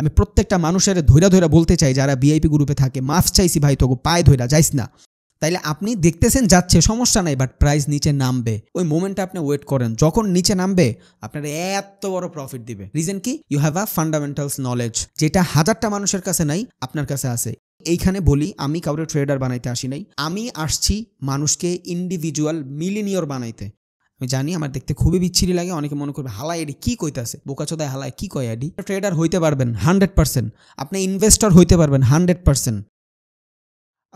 আমি প্রত্যেকটা মানুষের ধৈরা ধৈরা বলতে চাই যারা ভিআইপি গ্রুপে থাকে মাফ চাইছি ভাই তোকে পায়ে ধৈরা যাইস না তাইলে আপনি দেখতেছেন যাচ্ছে সমস্যা নাই বাট প্রাইস নিচে নামবে ওই মোমেন্টটা আপনি ওয়েট করেন যখন নিচে নামবে আপনার এত বড় প্রফিট দিবে রিজন কি you have a fundamentals knowledge যেটা হাজারটা মানুষের কাছে নাই আপনার কাছে আছে এইখানে বলি আমি কাউরে ট্রেডার বানাইতে আসি নাই আমি আসছি মানুষকে ইন্ডিভিজুয়াল মিলিনিয়র বানাইতে আমি জানি আমার দেখতে খুবই বিচ্ছিরি লাগে অনেকে মনে করবে হালাই এডি কী বোকা চোদায় হালায় কী কয় এডি ট্রেডার হইতে পারবেন হান্ড্রেড পার্সেন্ট আপনি ইনভেস্টর হইতে পারবেন হান্ড্রেড পার্সেন্ট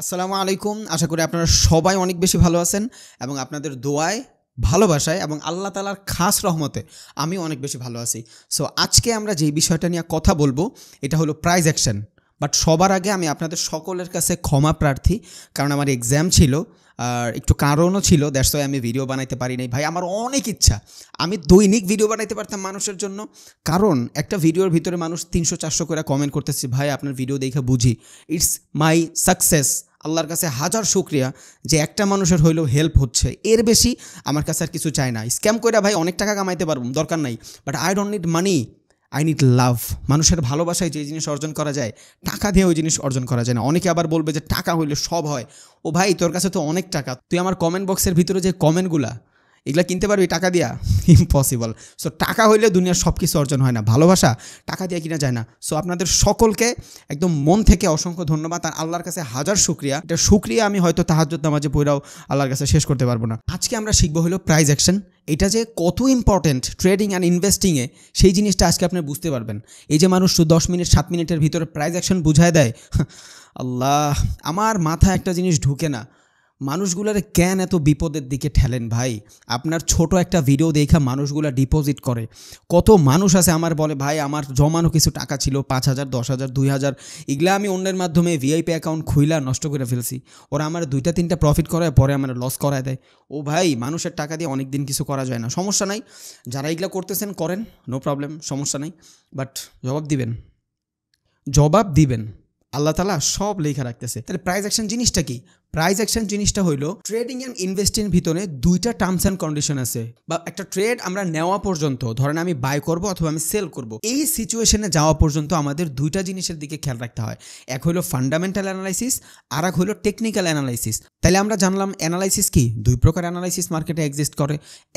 আসসালামু আলাইকুম আশা করি আপনারা সবাই অনেক বেশি ভালো আছেন এবং আপনাদের দোয়ায় ভালোবাসায় এবং আল্লাহ তালার খাস রহমতে আমি অনেক বেশি ভালো আছি সো আজকে আমরা যেই বিষয়টা নিয়ে কথা বলবো এটা হলো প্রাইজ অ্যাকশন বাট সবার আগে আমি আপনাদের সকলের কাছে ক্ষমা প্রার্থী কারণ আমার এক্সাম ছিল আর একটু কারণও ছিল দ্যাটস ওয়াই আমি ভিডিও বানাইতে পারি নাই ভাই আমার অনেক ইচ্ছা আমি দৈনিক ভিডিও বানাইতে পারতাম মানুষের জন্য কারণ একটা ভিডিওর ভিতরে মানুষ তিনশো চারশো করে কমেন্ট করতেছে ভাই আপনার ভিডিও দেখে বুঝি ইটস মাই সাকসেস আল্লাহর কাছে হাজার শুক্রিয়া যে একটা মানুষের হইলেও হেল্প হচ্ছে এর বেশি আমার কাছে আর কিছু চায় না স্ক্যাম করে ভাই অনেক টাকা কামাইতে পারবো দরকার নাই but I don't need money I need love মানুষের ভালোবাসায় যে জিনিস অর্জন করা যায় টাকা দিয়ে ওই জিনিস অর্জন করা যায় না অনেকে আবার বলবে যে টাকা হইলে সব হয় ও ভাই তোর কাছে তো অনেক টাকা তুই আমার কমেন্ট বক্সের ভিতরে যে কমেন্টগুলা এগুলো কিনতে পারবি টাকা দিয়া ইম্পসিবল সো টাকা হইলে দুনিয়ার সব কিছু অর্জন হয় না ভালোবাসা টাকা দিয়ে কিনা যায় না সো আপনাদের সকলকে একদম মন থেকে অসংখ্য ধন্যবাদ আর আল্লাহর কাছে হাজার শুক্রিয়া এটা শুক্রিয়া আমি হয়তো আমার যে পড়াও আল্লাহর কাছে শেষ করতে পারবো না আজকে আমরা শিখবো হলো প্রাইজ অ্যাকশন এটা যে কত ইম্পর্ট্যান্ট ট্রেডিং অ্যান্ড ইনভেস্টিংয়ে সেই জিনিসটা আজকে আপনি বুঝতে পারবেন এই যে মানুষ দশ মিনিট সাত মিনিটের ভিতরে প্রাইজ অ্যাকশন বুঝায় দেয় আল্লাহ আমার মাথা একটা জিনিস ঢুকে না মানুষগুলার কেন এত বিপদের দিকে ঠেলেন ভাই আপনার ছোট একটা ভিডিও দেখা মানুষগুলা ডিপোজিট করে কত মানুষ আছে আমার বলে ভাই আমার জমানো কিছু টাকা ছিল পাঁচ হাজার দশ হাজার দুই হাজার এগুলা আমি অন্যের মাধ্যমে ভিআইপি অ্যাকাউন্ট খুইলা নষ্ট করে ফেলছি ওরা আমার দুইটা তিনটা প্রফিট করায় পরে আমার লস করায় দেয় ও ভাই মানুষের টাকা দিয়ে অনেক দিন কিছু করা যায় না সমস্যা নাই যারা এগুলা করতেছেন করেন নো প্রবলেম সমস্যা নাই বাট জবাব দিবেন জবাব দিবেন আল্লাহ তালা সব লেখা রাখতেছে তাহলে প্রাইজ অ্যাকশন জিনিসটা কি প্রাইজ অ্যাকশন জিনিসটা হইল ট্রেডিং অ্যান্ড ইনভেস্টিং ভিতরে দুইটা টার্মস অ্যান্ড কন্ডিশন আছে বা একটা ট্রেড আমরা নেওয়া পর্যন্ত ধরেন আমি বাই করব অথবা আমি সেল করব এই সিচুয়েশনে যাওয়া পর্যন্ত আমাদের দুইটা জিনিসের দিকে খেয়াল রাখতে হয় এক হইল ফান্ডামেন্টাল অ্যানালাইসিস আর এক হইল টেকনিক্যাল অ্যানালাইসিস তাহলে আমরা জানলাম অ্যানালাইসিস কি দুই প্রকার অ্যানালাইসিস মার্কেটে এক্সিস্ট করে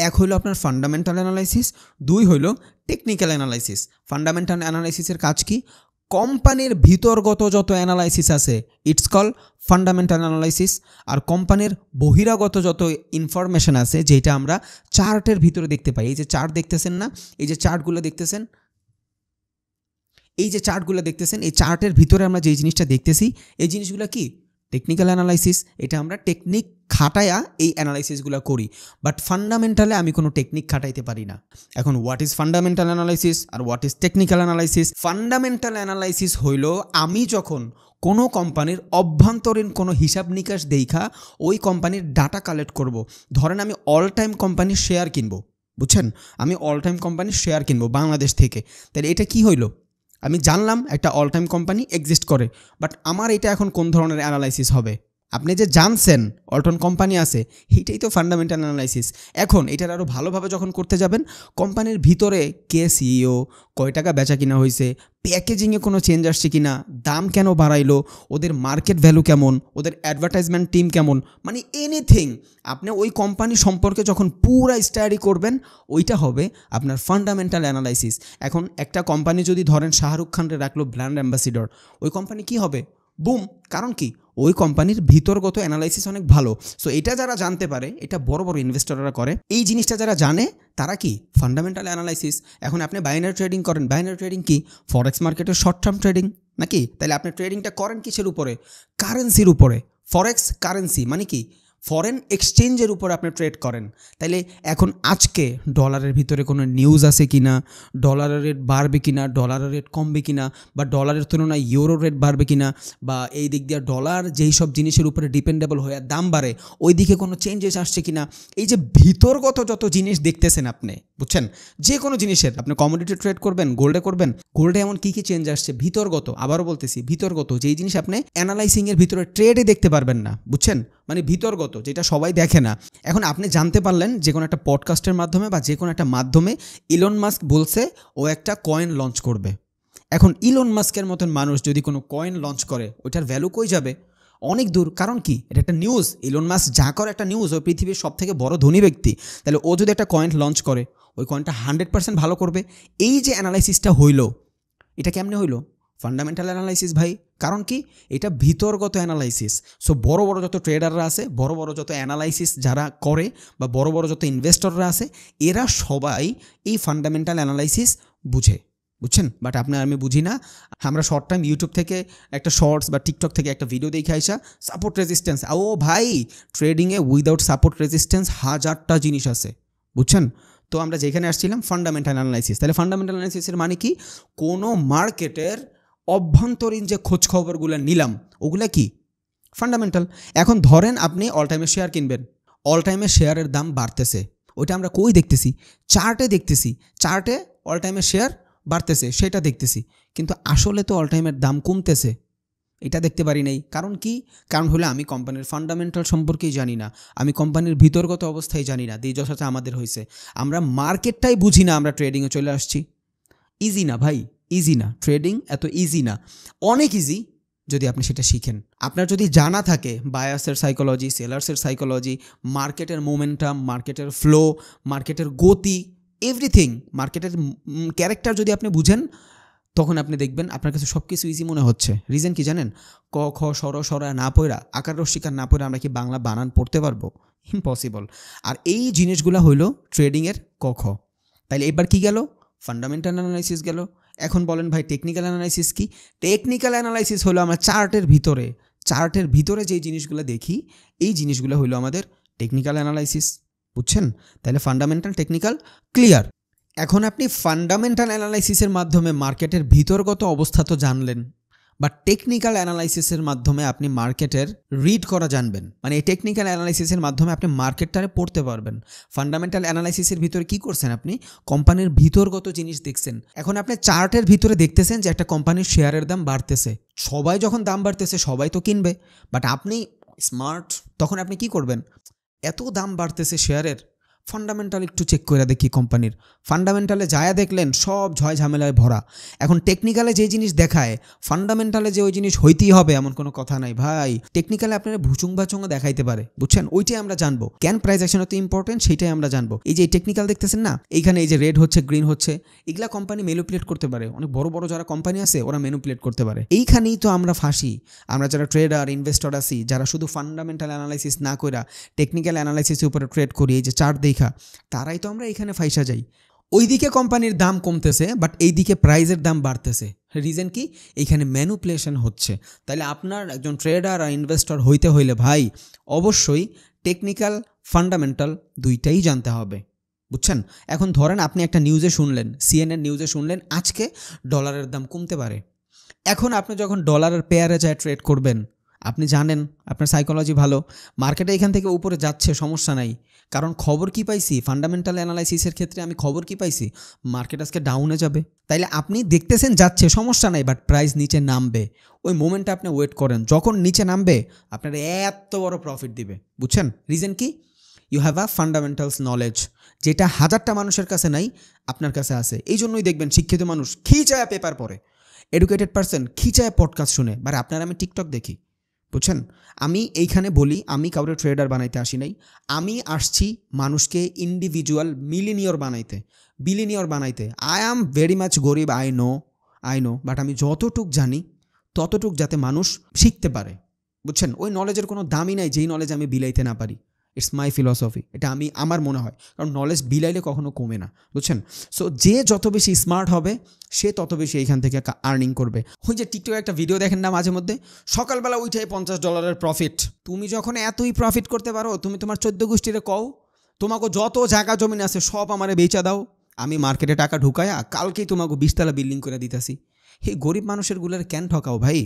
এক হলো আপনার ফান্ডামেন্টাল অ্যানালাইসিস দুই হলো টেকনিক্যাল অ্যানালাইসিস ফান্ডামেন্টাল অ্যানালাইসিসের কাজ কি কোম্পানির ভিতরগত যত অ্যানালাইসিস আছে ইটস কল ফান্ডামেন্টাল অ্যানালাইসিস আর কোম্পানির বহিরাগত যত ইনফরমেশন আছে যেটা আমরা চার্টের ভিতরে দেখতে পাই এই যে চার্ট দেখতেছেন না এই যে চার্টগুলো দেখতেছেন এই যে চার্টগুলো দেখতেছেন এই চার্টের ভিতরে আমরা যে জিনিসটা দেখতেছি এই জিনিসগুলো কি টেকনিক্যাল অ্যানালাইসিস এটা আমরা টেকনিক খাটায়া এই অ্যানালাইসিসগুলো করি বাট ফান্ডামেন্টালে আমি কোনো টেকনিক খাটাইতে পারি না এখন হোয়াট ইজ ফান্ডামেন্টাল অ্যানালাইসিস আর what is technical analysis fundamental analysis হইল আমি যখন কোনো কোম্পানির অভ্যন্তরীণ কোনো হিসাব নিকাশ দেখা ওই কোম্পানির ডাটা কালেক্ট করব। ধরেন আমি অল টাইম কোম্পানির শেয়ার কিনবো বুঝছেন আমি অল টাইম কোম্পানির শেয়ার কিনবো বাংলাদেশ থেকে তাহলে এটা কি হইলো আমি জানলাম একটা অল টাইম কোম্পানি এক্সিস্ট করে বাট আমার এটা এখন কোন ধরনের অ্যানালাইসিস হবে আপনি যে জানছেন অল্টন কোম্পানি আছে এইটাই তো ফান্ডামেন্টাল অ্যানালাইসিস এখন এটার আরও ভালোভাবে যখন করতে যাবেন কোম্পানির ভিতরে কে সিইও কয় টাকা বেচা কিনা হয়েছে প্যাকেজিংয়ে কোনো চেঞ্জ আসছে কি না দাম কেন বাড়াইলো ওদের মার্কেট ভ্যালু কেমন ওদের অ্যাডভার্টাইজমেন্ট টিম কেমন মানে এনিথিং আপনি ওই কোম্পানি সম্পর্কে যখন পুরা স্টাডি করবেন ওইটা হবে আপনার ফান্ডামেন্টাল অ্যানালাইসিস এখন একটা কোম্পানি যদি ধরেন শাহরুখ খানরে রাখলো ব্র্যান্ড অ্যাম্বাসিডর ওই কোম্পানি কি হবে বুম কারণ কি ওই কোম্পানির ভিতরগত অ্যানালাইসিস অনেক ভালো সো এটা যারা জানতে পারে এটা বড় বড় ইনভেস্টররা করে এই জিনিসটা যারা জানে তারা কি ফান্ডামেন্টাল অ্যানালাইসিস এখন আপনি বাইনারি ট্রেডিং করেন বাইনারি ট্রেডিং কি ফরেক্স মার্কেটের শর্ট টার্ম ট্রেডিং নাকি তাহলে আপনি ট্রেডিংটা করেন কিসের উপরে কারেন্সির উপরে ফরেক্স কারেন্সি মানে কি ফরেন এক্সচেঞ্জের উপর আপনি ট্রেড করেন তাইলে এখন আজকে ডলারের ভিতরে কোনো নিউজ আছে কি না ডলারের রেট বাড়বে কি না ডলারের রেট কমবে কি না বা ডলারের তুলনায় ইউরো রেট বাড়বে কি না বা এই দিক দিয়ে ডলার যেই সব জিনিসের উপরে ডিপেন্ডেবল হয়ে দাম বাড়ে ওই দিকে কোনো চেঞ্জেস আসছে কি না এই যে ভিতরগত যত জিনিস দেখতেছেন আপনি বুঝছেন যে কোনো জিনিসের আপনি কমোডিটি ট্রেড করবেন গোল্ডে করবেন গোল্ডে এমন কী কী চেঞ্জ আসছে ভিতরগত আবারও বলতেছি ভিতরগত যেই জিনিস আপনি অ্যানালাইসিংয়ের ভিতরে ট্রেডে দেখতে পারবেন না বুঝছেন মানে ভিতরগত যেটা সবাই দেখে না এখন আপনি জানতে পারলেন যে কোনো একটা পডকাস্টের মাধ্যমে বা যে কোনো একটা মাধ্যমে ইলন মাস্ক বলছে ও একটা কয়েন লঞ্চ করবে এখন ইলন মাস্কের মতন মানুষ যদি কোনো কয়েন লঞ্চ করে ওইটার ভ্যালু কই যাবে অনেক দূর কারণ কি এটা একটা নিউজ ইলন মাস যা করে একটা নিউজ ও পৃথিবীর সব থেকে বড় ধনী ব্যক্তি তাহলে ও যদি একটা কয়েন লঞ্চ করে ওই কয়েনটা হান্ড্রেড পার্সেন্ট ভালো করবে এই যে অ্যানালাইসিসটা হইলো এটা কেমনে হইলো ফান্ডামেন্টাল অ্যানালাইসিস ভাই কারণ কি এটা ভিতরগত অ্যানালাইসিস সো বড় বড় যত ট্রেডাররা আছে বড় বড় যত অ্যানালাইসিস যারা করে বা বড় বড় যত ইনভেস্টররা আছে এরা সবাই এই ফান্ডামেন্টাল অ্যানালাইসিস বুঝে বুঝছেন বাট আপনার আমি বুঝি না আমরা শর্ট টাইম ইউটিউব থেকে একটা শর্টস বা টিকটক থেকে একটা ভিডিও দেখে আইসা সাপোর্ট রেজিস্ট্যান্স ও ভাই ট্রেডিংয়ে উইদাউট সাপোর্ট রেজিস্ট্যান্স হাজারটা জিনিস আছে বুঝছেন তো আমরা যেখানে আসছিলাম ফান্ডামেন্টাল অ্যানালাইসিস তাহলে ফান্ডামেন্টাল অ্যানালাইসিসের মানে কি কোনো মার্কেটের অভ্যন্তরীণ যে খোঁজখবরগুলো নিলাম ওগুলো কি ফান্ডামেন্টাল এখন ধরেন আপনি অল টাইমে শেয়ার কিনবেন অল টাইমে শেয়ারের দাম বাড়তেছে ওইটা আমরা কই দেখতেছি চার্টে দেখতেছি চার্টে অল টাইমে শেয়ার বাড়তেছে সেটা দেখতেছি কিন্তু আসলে তো অল টাইমের দাম কমতেছে এটা দেখতে পারি নাই কারণ কি কারণ হলে আমি কোম্পানির ফান্ডামেন্টাল সম্পর্কেই জানি না আমি কোম্পানির ভিতরগত অবস্থায় জানি না দিয়ে যথাযথ আমাদের হয়েছে আমরা মার্কেটটাই বুঝি না আমরা ট্রেডিংয়ে চলে আসছি ইজি না ভাই ইজি না ট্রেডিং এত ইজি না অনেক ইজি যদি আপনি সেটা শিখেন আপনার যদি জানা থাকে বায়াসের সাইকোলজি সেলার্সের সাইকোলজি মার্কেটের মোমেন্টাম মার্কেটের ফ্লো মার্কেটের গতি এভরিথিং মার্কেটের ক্যারেক্টার যদি আপনি বুঝেন তখন আপনি দেখবেন আপনার কাছে সব কিছু ইজি মনে হচ্ছে রিজন কি জানেন ক খ সর সরা না পড়া আকার রস্বীকার না পড়ে আমরা কি বাংলা বানান পড়তে পারবো ইম্পসিবল আর এই জিনিসগুলো হইল ট্রেডিংয়ের ক খ তাইলে এবার কি গেল ফান্ডামেন্টাল অ্যানালাইসিস গেল এখন বলেন ভাই টেকনিক্যাল অ্যানালাইসিস কি টেকনিক্যাল অ্যানালাইসিস হলো আমরা চার্টের ভিতরে চার্টের ভিতরে যে জিনিসগুলো দেখি এই জিনিসগুলো হলো আমাদের টেকনিক্যাল অ্যানালাইসিস বুঝছেন তাহলে ফান্ডামেন্টাল টেকনিক্যাল ক্লিয়ার এখন আপনি ফান্ডামেন্টাল অ্যানালাইসিসের মাধ্যমে মার্কেটের ভিতরগত অবস্থা তো জানলেন বা টেকনিক্যাল অ্যানালাইসিসের মাধ্যমে আপনি মার্কেটের রিড করা জানবেন মানে এই টেকনিক্যাল অ্যানালাইসিসের মাধ্যমে আপনি মার্কেটটারে পড়তে পারবেন ফান্ডামেন্টাল অ্যানালাইসিসের ভিতরে কি করছেন আপনি কোম্পানির ভিতরগত জিনিস দেখছেন এখন আপনি চার্টের ভিতরে দেখতেছেন যে একটা কোম্পানির শেয়ারের দাম বাড়তেছে সবাই যখন দাম বাড়তেছে সবাই তো কিনবে বাট আপনি স্মার্ট তখন আপনি কি করবেন এত দাম বাড়তেছে শেয়ারের ফান্ডামেন্টাল একটু চেক করে দেখি কোম্পানির ফান্ডামেন্টালে যায়া দেখলেন সব ঝয় ঝামেলায় ভরা এখন টেকনিক্যালে যে জিনিস দেখায় ফান্ডামেন্টালে যে ওই জিনিস হইতেই হবে এমন কোনো কথা নাই ভাই টেকনিক্যালে আপনারা ভুচুং ভাচুং দেখাইতে পারে বুঝছেন ওইটাই আমরা জানবো ক্যান প্রাইস অ্যাকশন অত ইম্পর্টেন্ট সেটাই আমরা জানবো এই যে টেকনিক্যাল দেখতেছেন না এইখানে এই যে রেড হচ্ছে গ্রিন হচ্ছে এগুলা কোম্পানি মেনুপুলেট করতে পারে অনেক বড় বড় যারা কোম্পানি আছে ওরা মেনুপুলেট করতে পারে এইখানেই তো আমরা ফাঁসি আমরা যারা ট্রেডার ইনভেস্টর আছি যারা শুধু ফান্ডামেন্টাল অ্যানালাইসিস না করে টেকনিক্যাল অ্যানালাইসিসের উপরে ট্রেড করি এই যে চার্ট দেখি দেখা তারাই তো আমরা এখানে ফাইসা যাই ওইদিকে কোম্পানির দাম কমতেছে বাট এইদিকে প্রাইজের দাম বাড়তেছে রিজন কি এইখানে ম্যানুপুলেশন হচ্ছে তাহলে আপনার একজন ট্রেডার আর ইনভেস্টর হইতে হইলে ভাই অবশ্যই টেকনিক্যাল ফান্ডামেন্টাল দুইটাই জানতে হবে বুঝছেন এখন ধরেন আপনি একটা নিউজে শুনলেন সিএনএন নিউজে শুনলেন আজকে ডলারের দাম কমতে পারে এখন আপনি যখন ডলারের পেয়ারে যায় ট্রেড করবেন আপনি জানেন আপনার সাইকোলজি ভালো মার্কেটে এখান থেকে উপরে যাচ্ছে সমস্যা নাই কারণ খবর কি পাইছি ফান্ডামেন্টাল অ্যানালাইসিসের ক্ষেত্রে আমি খবর কি পাইছি মার্কেট আজকে ডাউনে যাবে তাইলে আপনি দেখতেছেন যাচ্ছে সমস্যা নাই বাট প্রাইস নিচে নামবে ওই মোমেন্টে আপনি ওয়েট করেন যখন নিচে নামবে আপনার এত বড় প্রফিট দিবে বুঝছেন রিজন কি you have a fundamentals knowledge যেটা হাজারটা মানুষের কাছে নাই আপনার কাছে আছে এই জন্যই দেখবেন শিক্ষিত মানুষ খিচায় পেপার পড়ে এডুকেটেড পার্সন খিচায় পডকাস্ট শুনে বা আপনার আমি টিকটক দেখি বুঝছেন আমি এইখানে বলি আমি কাউরে ট্রেডার বানাইতে আসি নাই আমি আসছি মানুষকে ইন্ডিভিজুয়াল মিলিনিয়র বানাইতে বিলিনিয়র বানাইতে আই অ্যাম ভেরি মাচ গরিব I know I know but আমি যতটুক জানি ততটুক যাতে মানুষ শিখতে পারে বুঝছেন ওই নলেজের কোনো দামই নাই যেই নলেজ আমি বিলাইতে না পারি ইটস মাই ফিলসফি এটা আমি আমার মনে হয় কারণ নলেজ বিলাইলে কখনো কমে না বুঝছেন সো যে যত বেশি স্মার্ট হবে সে তত বেশি এইখান থেকে আর্নিং করবে ওই যে টিকটকে একটা ভিডিও দেখেন না মাঝে মধ্যে সকালবেলা উঠে পঞ্চাশ ডলারের প্রফিট তুমি যখন এতই প্রফিট করতে পারো তুমি তোমার চোদ্দ গোষ্ঠীরে কও তোমাকে যত জায়গা জমিন আছে সব আমারে বেচা দাও আমি মার্কেটে টাকা ঢুকায়া কালকেই তোমাকে বিশতলা বিল্ডিং করে দিতেছি হে গরিব মানুষের গুলার কেন ঠকাও ভাই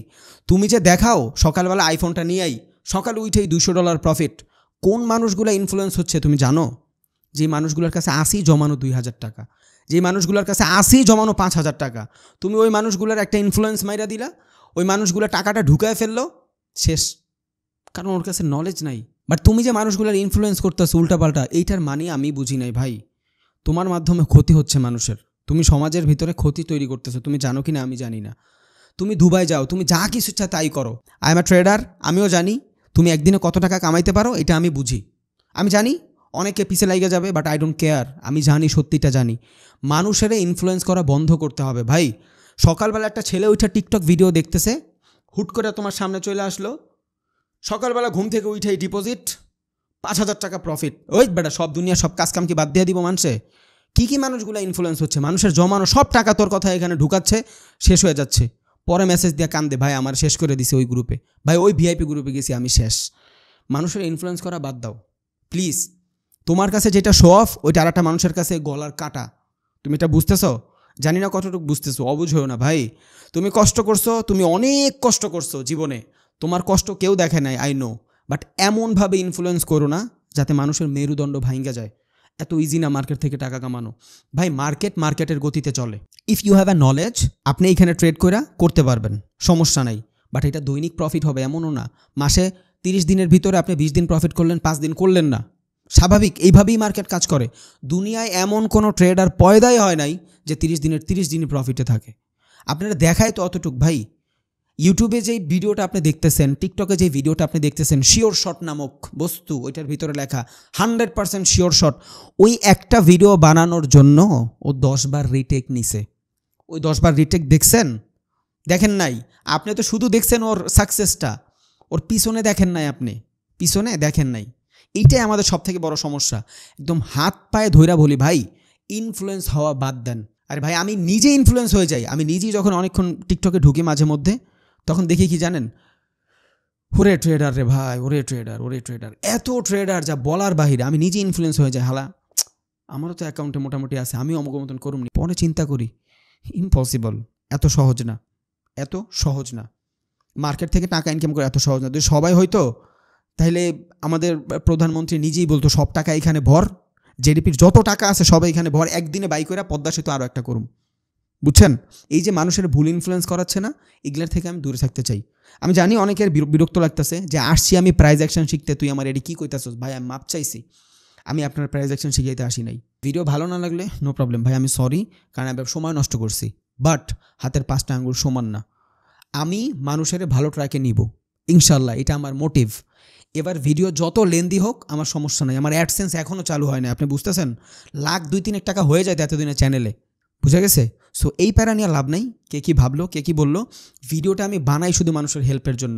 তুমি যে দেখাও সকালবেলা আইফোনটা নিয়ে আই সকালে উঠেই দুশো ডলার প্রফিট কোন মানুষগুলো ইনফ্লুয়েন্স হচ্ছে তুমি জানো যে মানুষগুলোর কাছে আসি জমানো দুই হাজার টাকা যে মানুষগুলোর কাছে আসি জমানো পাঁচ হাজার টাকা তুমি ওই মানুষগুলোর একটা ইনফ্লুয়েন্স মাইরা দিলা ওই মানুষগুলো টাকাটা ঢুকায় ফেললো শেষ কারণ ওর কাছে নলেজ নাই বাট তুমি যে মানুষগুলোর ইনফ্লুয়েন্স করতেছো উল্টাপাল্টা এইটার মানে আমি বুঝি নাই ভাই তোমার মাধ্যমে ক্ষতি হচ্ছে মানুষের তুমি সমাজের ভিতরে ক্ষতি তৈরি করতেছো তুমি জানো কি না আমি জানি না তুমি দুবাই যাও তুমি যা কিছু ইচ্ছা তাই করো আই এম আ ট্রেডার আমিও জানি তুমি একদিনে কত টাকা কামাইতে পারো এটা আমি বুঝি আমি জানি অনেকে পিছে লাগে যাবে বাট আই ডোন্ট কেয়ার আমি জানি সত্যিটা জানি মানুষের ইনফ্লুয়েন্স করা বন্ধ করতে হবে ভাই সকালবেলা একটা ছেলে ওইটা টিকটক ভিডিও দেখতেছে হুট করে তোমার সামনে চলে আসলো সকালবেলা ঘুম থেকে উঠে ডিপোজিট পাঁচ হাজার টাকা প্রফিট ওই বেটা সব দুনিয়া সব কাজকাম কি বাদ দিয়ে দিব মানুষে কী কী মানুষগুলো ইনফ্লুয়েন্স হচ্ছে মানুষের জমানো সব টাকা তোর কথা এখানে ঢুকাচ্ছে শেষ হয়ে যাচ্ছে পরে মেসেজ দিয়ে কান্দে ভাই আমার শেষ করে দিছে ওই গ্রুপে ভাই ওই ভিআইপি গ্রুপে গেছি আমি শেষ মানুষের ইনফ্লুয়েন্স করা বাদ দাও প্লিজ তোমার কাছে যেটা শো অফ ওইটা আর একটা মানুষের কাছে গলার কাটা তুমি এটা বুঝতেছো জানি না কতটুকু বুঝতেছো অবুঝ না ভাই তুমি কষ্ট করছো তুমি অনেক কষ্ট করছো জীবনে তোমার কষ্ট কেউ দেখে নাই আই নো বাট এমনভাবে ইনফ্লুয়েন্স করো না যাতে মানুষের মেরুদণ্ড ভাঙ্গা যায় এত ইজি না মার্কেট থেকে টাকা কামানো ভাই মার্কেট মার্কেটের গতিতে চলে if you have a knowledge আপনি এখানে ট্রেড করে করতে পারবেন সমস্যা নাই বাট এটা দৈনিক প্রফিট হবে এমনও না মাসে তিরিশ দিনের ভিতরে আপনি বিশ দিন প্রফিট করলেন পাঁচ দিন করলেন না স্বাভাবিক এইভাবেই মার্কেট কাজ করে দুনিয়ায় এমন কোনো ট্রেড আর পয়দাই হয় নাই যে তিরিশ দিনের তিরিশ দিনই প্রফিটে থাকে আপনারা দেখায় তো অতটুক ভাই ইউটিউবে যেই ভিডিওটা আপনি দেখতেছেন টিকটকে যে ভিডিওটা আপনি দেখতেছেন শিওর শট নামক বস্তু ওইটার ভিতরে লেখা হান্ড্রেড পারসেন্ট শিওর শট ওই একটা ভিডিও বানানোর জন্য ও দশবার রিটেক নিছে ওই দশবার রিটেক দেখছেন দেখেন নাই আপনি তো শুধু দেখছেন ওর সাকসেসটা ওর পিছনে দেখেন নাই আপনি পিছনে দেখেন নাই এইটাই আমাদের সবথেকে বড় সমস্যা একদম হাত পায়ে ধৈরা বলি ভাই ইনফ্লুয়েন্স হওয়া বাদ দেন আরে ভাই আমি নিজে ইনফ্লুয়েন্স হয়ে যাই আমি নিজেই যখন অনেকক্ষণ টিকটকে ঢুকি মাঝে মধ্যে তখন দেখি কি জানেন ওরে ট্রেডার রে ভাই ওরে ট্রেডার ওরে ট্রেডার এত ট্রেডার যা বলার বাহিরে আমি নিজে ইনফ্লুয়েন্স হয়ে যাই হালা আমারও তো অ্যাকাউন্টে মোটামুটি আছে আমি অমুক মতন করুমনি পরে চিন্তা করি ইম্পসিবল এত সহজ না এত সহজ না মার্কেট থেকে টাকা ইনকাম করে এত সহজ না যদি সবাই হয়তো তাহলে আমাদের প্রধানমন্ত্রী নিজেই বলতো সব টাকা এখানে ভর জেডিপির যত টাকা আছে সবাই এখানে ভর একদিনে বাই করে পদ্মা সেতু আরও একটা করুন বুঝছেন এই যে মানুষের ভুল ইনফ্লুয়েন্স করাচ্ছে না এগুলার থেকে আমি দূরে থাকতে চাই আমি জানি অনেকের বিরক্ত লাগতেছে যে আসছি আমি প্রাইজ অ্যাকশন শিখতে তুই আমার এটি কী কইতাছস ভাই আমি মাপ চাইছি আমি আপনার প্রাইজ অ্যাকশন শিখাইতে আসি নাই ভিডিও ভালো না লাগলে নো প্রবলেম ভাই আমি সরি কারণ আমি সময় নষ্ট করছি বাট হাতের পাঁচটা আঙুল সমান না আমি মানুষের ভালো ট্র্যাকে নিব ইনশাল্লাহ এটা আমার মোটিভ এবার ভিডিও যত লেন্দি হোক আমার সমস্যা নাই আমার অ্যাডসেন্স এখনও চালু হয় না আপনি বুঝতেছেন লাখ দুই তিন টাকা হয়ে যায় এতদিনের চ্যানেলে বুঝা গেছে সো এই প্যারা নিয়ে লাভ নাই কে কী ভাবলো কে কী বললো ভিডিওটা আমি বানাই শুধু মানুষের হেল্পের জন্য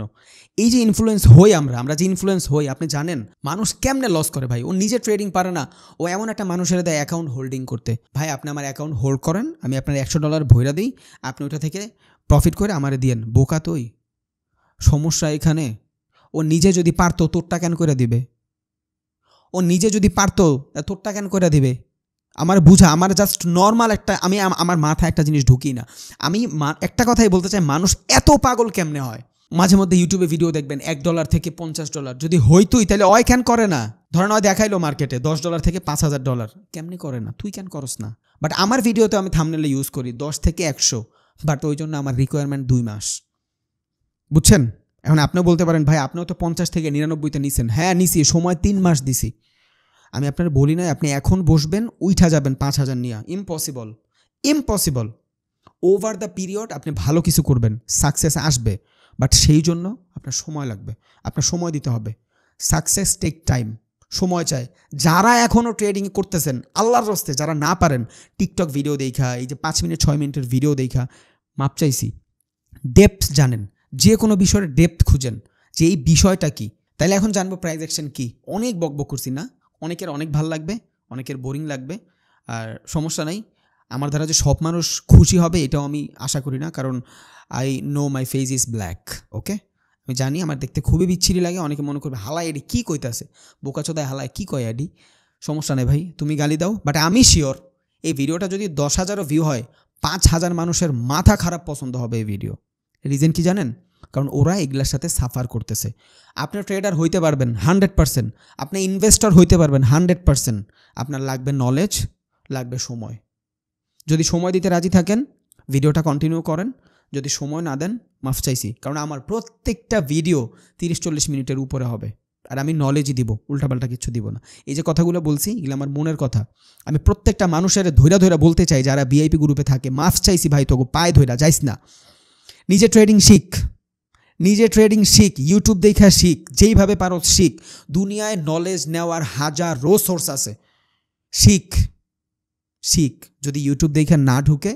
এই যে ইনফ্লুয়েন্স হই আমরা আমরা যে ইনফ্লুয়েন্স হই আপনি জানেন মানুষ কেমনে লস করে ভাই ও নিজে ট্রেডিং পারে না ও এমন একটা মানুষের দেয় অ্যাকাউন্ট হোল্ডিং করতে ভাই আপনি আমার অ্যাকাউন্ট হোল্ড করেন আমি আপনার একশো ডলার ভৈরা দিই আপনি ওটা থেকে প্রফিট করে আমারে দিয়েন বোকা তোই সমস্যা এখানে ও নিজে যদি পারতো তোরটা কেন করে দিবে ও নিজে যদি পারতো তোরটা কেন করে দিবে আমার বুঝা আমার জাস্ট নর্মাল একটা আমি আমার মাথায় একটা জিনিস ঢুকি না আমি একটা কথাই বলতে চাই মানুষ এত পাগল কেমনে হয় মাঝে মধ্যে ইউটিউবে ভিডিও দেখবেন এক ডলার থেকে পঞ্চাশ ডলার যদি হইতোই তাহলে অয় ক্যান করে না ধরেন নয় দেখাইলো মার্কেটে দশ ডলার থেকে পাঁচ হাজার ডলার কেমনি করে না তুই ক্যান করস না বাট আমার ভিডিওতে আমি থামনেলে ইউজ করি দশ থেকে একশো বাট ওই জন্য আমার রিকোয়ারমেন্ট দুই মাস বুঝছেন এখন আপনিও বলতে পারেন ভাই আপনিও তো পঞ্চাশ থেকে নিরানব্বইতে নিছেন হ্যাঁ নিছি সময় তিন মাস দিছি আমি আপনার বলি না আপনি এখন বসবেন উইঠা যাবেন পাঁচ হাজার নিয়ে impossible impossible over the period আপনি ভালো কিছু করবেন সাকসেস আসবে বাট সেই জন্য আপনার সময় লাগবে আপনার সময় দিতে হবে সাকসেস টেক টাইম সময় চায় যারা এখনও ট্রেডিং করতেছেন আল্লাহর রস্তে যারা না পারেন টিকটক ভিডিও দেখা এই যে পাঁচ মিনিট ছয় মিনিটের ভিডিও দেখা মাপ চাইছি ডেপথ জানেন যে কোনো বিষয়ের ডেপথ খুঁজেন যে এই বিষয়টা কি তাহলে এখন জানবো প্রাইজ অ্যাকশন কী অনেক বকবক করছি না অনেকের অনেক ভাল লাগবে অনেকের বোরিং লাগবে আর সমস্যা নাই আমার দ্বারা যে সব মানুষ খুশি হবে এটাও আমি আশা করি না কারণ I know my face is black okay আমি জানি আমার দেখতে খুবই বিচ্ছিরি লাগে অনেকে মনে করবে হালাই এডি কী কইতাছে বোকাচোদায় হালায় কী কয় এডি সমস্যা নেই ভাই তুমি গালি দাও বাট আমি শিওর এই ভিডিওটা যদি দশ হাজারও ভিউ হয় পাঁচ হাজার মানুষের মাথা খারাপ পছন্দ হবে এই ভিডিও রিজন কি জানেন কারণ ওরা এগুলার সাথে সাফার করতেছে আপনি ট্রেডার হইতে পারবেন হান্ড্রেড পারসেন্ট আপনি ইনভেস্টর হইতে পারবেন হান্ড্রেড পারসেন্ট আপনার লাগবে নলেজ লাগবে সময় যদি সময় দিতে রাজি থাকেন ভিডিওটা কন্টিনিউ করেন যদি সময় না দেন মাফ চাইছি কারণ আমার প্রত্যেকটা ভিডিও তিরিশ চল্লিশ মিনিটের উপরে হবে আর আমি নলেজই দিব উল্টাপাল্টা কিছু দিব না এই যে কথাগুলো বলছি এগুলো আমার মনের কথা আমি প্রত্যেকটা মানুষের ধৈরা ধৈরা বলতে চাই যারা ভিআইপি গ্রুপে থাকে মাফ চাইছি ভাই তোকে পায়ে ধৈরা যাইস না নিজে ট্রেডিং শিখ নিজে ট্রেডিং শিখ ইউটিউব দেখা শিখ যেইভাবে পারো শিখ দুনিয়ায় নলেজ নেওয়ার হাজার রো সোর্স আছে শিখ শিখ যদি ইউটিউব দেখে না ঢুকে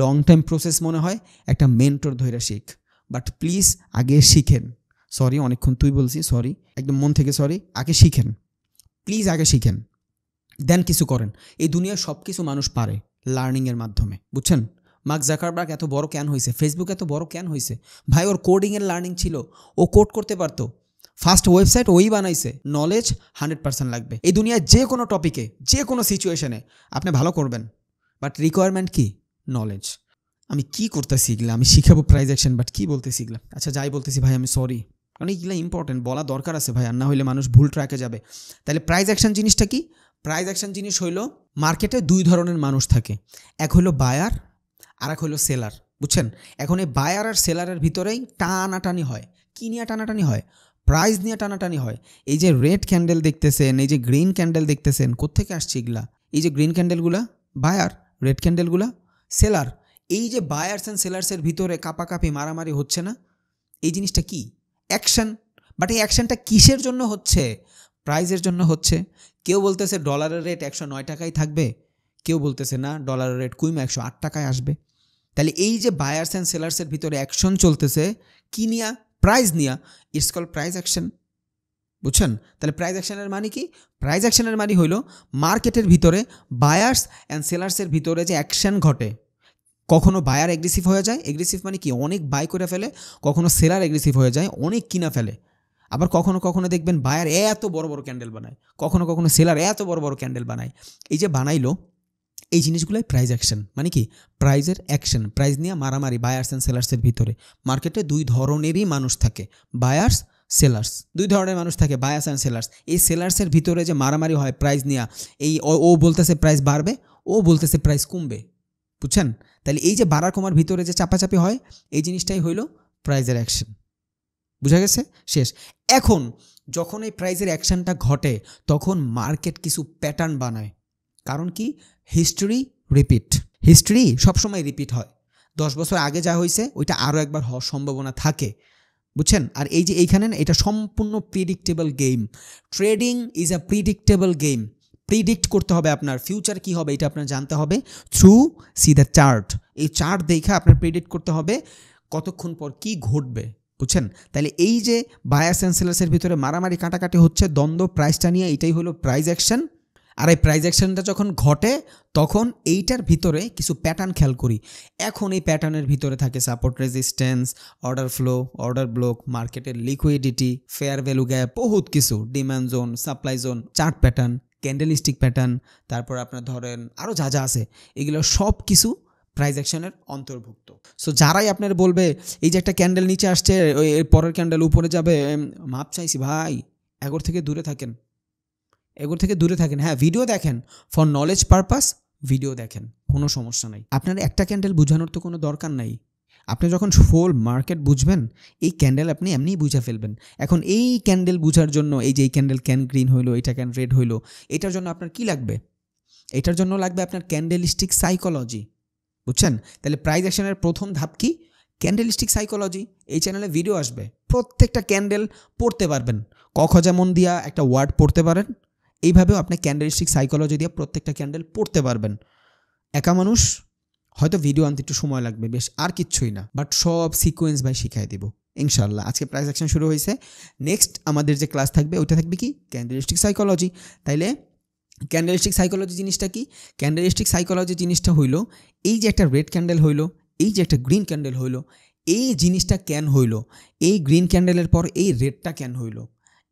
লং টাইম প্রসেস মনে হয় একটা মেন্টর ধরে শিখ বাট প্লিজ আগে শিখেন সরি অনেকক্ষণ তুই বলছি সরি একদম মন থেকে সরি আগে শিখেন প্লিজ আগে শিখেন দেন কিছু করেন এই দুনিয়ায় সব কিছু মানুষ পারে লার্নিংয়ের মাধ্যমে বুঝছেন মার্ক জাকারবার্গ এত বড় ক্যান হয়েছে ফেসবুক এত বড় ক্যান হয়েছে ভাই ওর কোডিংয়ের লার্নিং ছিল ও কোড করতে পারতো ফার্স্ট ওয়েবসাইট ওই বানাইছে নলেজ হান্ড্রেড পার্সেন্ট লাগবে এই দুনিয়ার যে কোনো টপিকে যে কোনো সিচুয়েশনে আপনি ভালো করবেন বাট রিকোয়ারমেন্ট কি নলেজ আমি কি করতে শিখলাম আমি শিখাবো প্রাইজ অ্যাকশন বাট কি বলতে শিখলাম আচ্ছা যাই বলতেছি ভাই আমি সরি মানে এইগুলো ইম্পর্টেন্ট বলা দরকার আছে ভাই আর না হলে মানুষ ভুল ট্র্যাকে যাবে তাহলে প্রাইজ অ্যাকশন জিনিসটা কি প্রাইজ অ্যাকশন জিনিস হইলো মার্কেটে দুই ধরনের মানুষ থাকে এক হলো বায়ার আর এক হলো সেলার বুঝছেন এখন এই বায়ার আর সেলারের ভিতরেই টানাটানি হয় কী নিয়ে টানাটানি হয় প্রাইস নিয়ে টানাটানি হয় এই যে রেড ক্যান্ডেল দেখতেছেন এই যে গ্রিন ক্যান্ডেল দেখতেছেন কোত্থেকে আসছে এগুলা এই যে গ্রিন ক্যান্ডেলগুলা বায়ার রেড ক্যান্ডেলগুলা সেলার এই যে বায়ার্স অ্যান্ড সেলার্সের ভিতরে কাপাকাপি মারামারি হচ্ছে না এই জিনিসটা কি অ্যাকশান বাট এই অ্যাকশানটা কিসের জন্য হচ্ছে প্রাইজের জন্য হচ্ছে কেউ বলতেছে ডলারের রেট একশো নয় টাকাই থাকবে কেউ বলতেছে না ডলারের রেট কুইম একশো আট টাকায় আসবে তাহলে এই যে বায়ার্স অ্যান্ড সেলার্সের ভিতরে অ্যাকশন চলতেছে কি নিয়া প্রাইজ নিয়া ইটস কল প্রাইজ অ্যাকশন বুঝছেন তাহলে প্রাইজ অ্যাকশনের মানে কি প্রাইজ অ্যাকশনের মানে হইল মার্কেটের ভিতরে বায়ার্স অ্যান্ড সেলার্সের ভিতরে যে অ্যাকশন ঘটে কখনো বায়ার এগ্রেসিভ হয়ে যায় এগ্রেসিভ মানে কি অনেক বাই করে ফেলে কখনো সেলার এগ্রেসিভ হয়ে যায় অনেক কিনা ফেলে আবার কখনো কখনো দেখবেন বায়ার এত বড় বড় ক্যান্ডেল বানায় কখনো কখনো সেলার এত বড় বড় ক্যান্ডেল বানায় এই যে বানাইলো এই জিনিসগুলাই প্রাইজ অ্যাকশন মানে কি প্রাইজের অ্যাকশন প্রাইজ নিয়ে মারামারি বায়ার্স অ্যান্ড সেলার্সের ভিতরে মার্কেটে দুই ধরনেরই মানুষ থাকে বায়ার্স সেলার্স দুই ধরনের মানুষ থাকে বায়ার্স অ্যান্ড সেলার্স এই সেলার্সের ভিতরে যে মারামারি হয় প্রাইস নেওয়া এই ও বলতেছে প্রাইস বাড়বে ও বলতেছে প্রাইস কমবে বুঝছেন তাহলে এই যে বাড়ার কমার ভিতরে যে চাপাচাপি হয় এই জিনিসটাই হইল প্রাইজের অ্যাকশন বুঝা গেছে শেষ এখন যখন এই প্রাইজের অ্যাকশনটা ঘটে তখন মার্কেট কিছু প্যাটার্ন বানায় কারণ কি হিস্ট্রি রিপিট হিস্ট্রি সবসময় রিপিট হয় দশ বছর আগে যা হয়েছে ওইটা আরও একবার হওয়ার সম্ভাবনা থাকে বুঝছেন আর এই যে এইখানে না এটা সম্পূর্ণ predictable game trading is a predictable game predict করতে হবে আপনার ফিউচার কি হবে এটা আপনার জানতে হবে থ্রু সি দ্য চার্ট এই চার্ট দেখে আপনার প্রিডিক্ট করতে হবে কতক্ষণ পর কি ঘটবে বুঝছেন তাহলে এই যে বায়াস অ্যান্ড সেলার্সের ভিতরে মারামারি কাটাকাটি হচ্ছে দ্বন্দ্ব প্রাইসটা নিয়ে এটাই হলো প্রাইজ অ্যাকশন আর এই প্রাইজ অ্যাকশনটা যখন ঘটে তখন এইটার ভিতরে কিছু প্যাটার্ন খেয়াল করি এখন এই প্যাটার্নের ভিতরে থাকে support resistance order flow order block মার্কেটের লিকুইডিটি ফেয়ার ভ্যালু গ্যাপ বহুত কিছু demand zone supply zone chart pattern candlestick pattern তারপর আপনার ধরেন আরও যা যা আছে এগুলো সব কিছু প্রাইজ অ্যাকশনের অন্তর্ভুক্ত সো যারাই আপনার বলবে এই যে একটা ক্যান্ডেল নিচে আসছে ওই পরের ক্যান্ডেল উপরে যাবে মাপ চাইছি ভাই এগোর থেকে দূরে থাকেন এগুলো থেকে দূরে থাকেন হ্যাঁ ভিডিও দেখেন ফর নলেজ পারপাস ভিডিও দেখেন কোনো সমস্যা নাই আপনার একটা ক্যান্ডেল বোঝানোর তো কোনো দরকার নাই আপনি যখন ফুল মার্কেট বুঝবেন এই ক্যান্ডেল আপনি এমনিই বুঝে ফেলবেন এখন এই ক্যান্ডেল বুঝার জন্য এই যে এই ক্যান্ডেল ক্যান গ্রিন হইলো এটা ক্যান রেড হইলো এটার জন্য আপনার কি লাগবে এটার জন্য লাগবে আপনার ক্যান্ডেলিস্টিক সাইকোলজি বুঝছেন তাহলে প্রাইজ অ্যাকশনের প্রথম ধাপ কি ক্যান্ডেলিস্টিক সাইকোলজি এই চ্যানেলে ভিডিও আসবে প্রত্যেকটা ক্যান্ডেল পড়তে পারবেন ক যেমন দিয়া একটা ওয়ার্ড পড়তে পারেন এইভাবেও আপনি ক্যান্ডেলিস্টিক সাইকোলজি দিয়ে প্রত্যেকটা ক্যান্ডেল পড়তে পারবেন একা মানুষ হয়তো ভিডিও আনতে একটু সময় লাগবে বেশ আর কিচ্ছুই না বাট সব সিকোয়েন্স ভাই শিখাই দেব ইনশাল্লাহ আজকে প্রাইস অ্যাকশন শুরু হয়েছে নেক্সট আমাদের যে ক্লাস থাকবে ওইটা থাকবে কি ক্যান্ডেলিস্টিক সাইকোলজি তাইলে ক্যান্ডেলিস্টিক সাইকোলজি জিনিসটা কি ক্যান্ডেলিস্টিক সাইকোলজি জিনিসটা হইল এই যে একটা রেড ক্যান্ডেল হইলো এই যে একটা গ্রিন ক্যান্ডেল হইলো এই জিনিসটা ক্যান হইল এই গ্রিন ক্যান্ডেলের পর এই রেডটা ক্যান হইল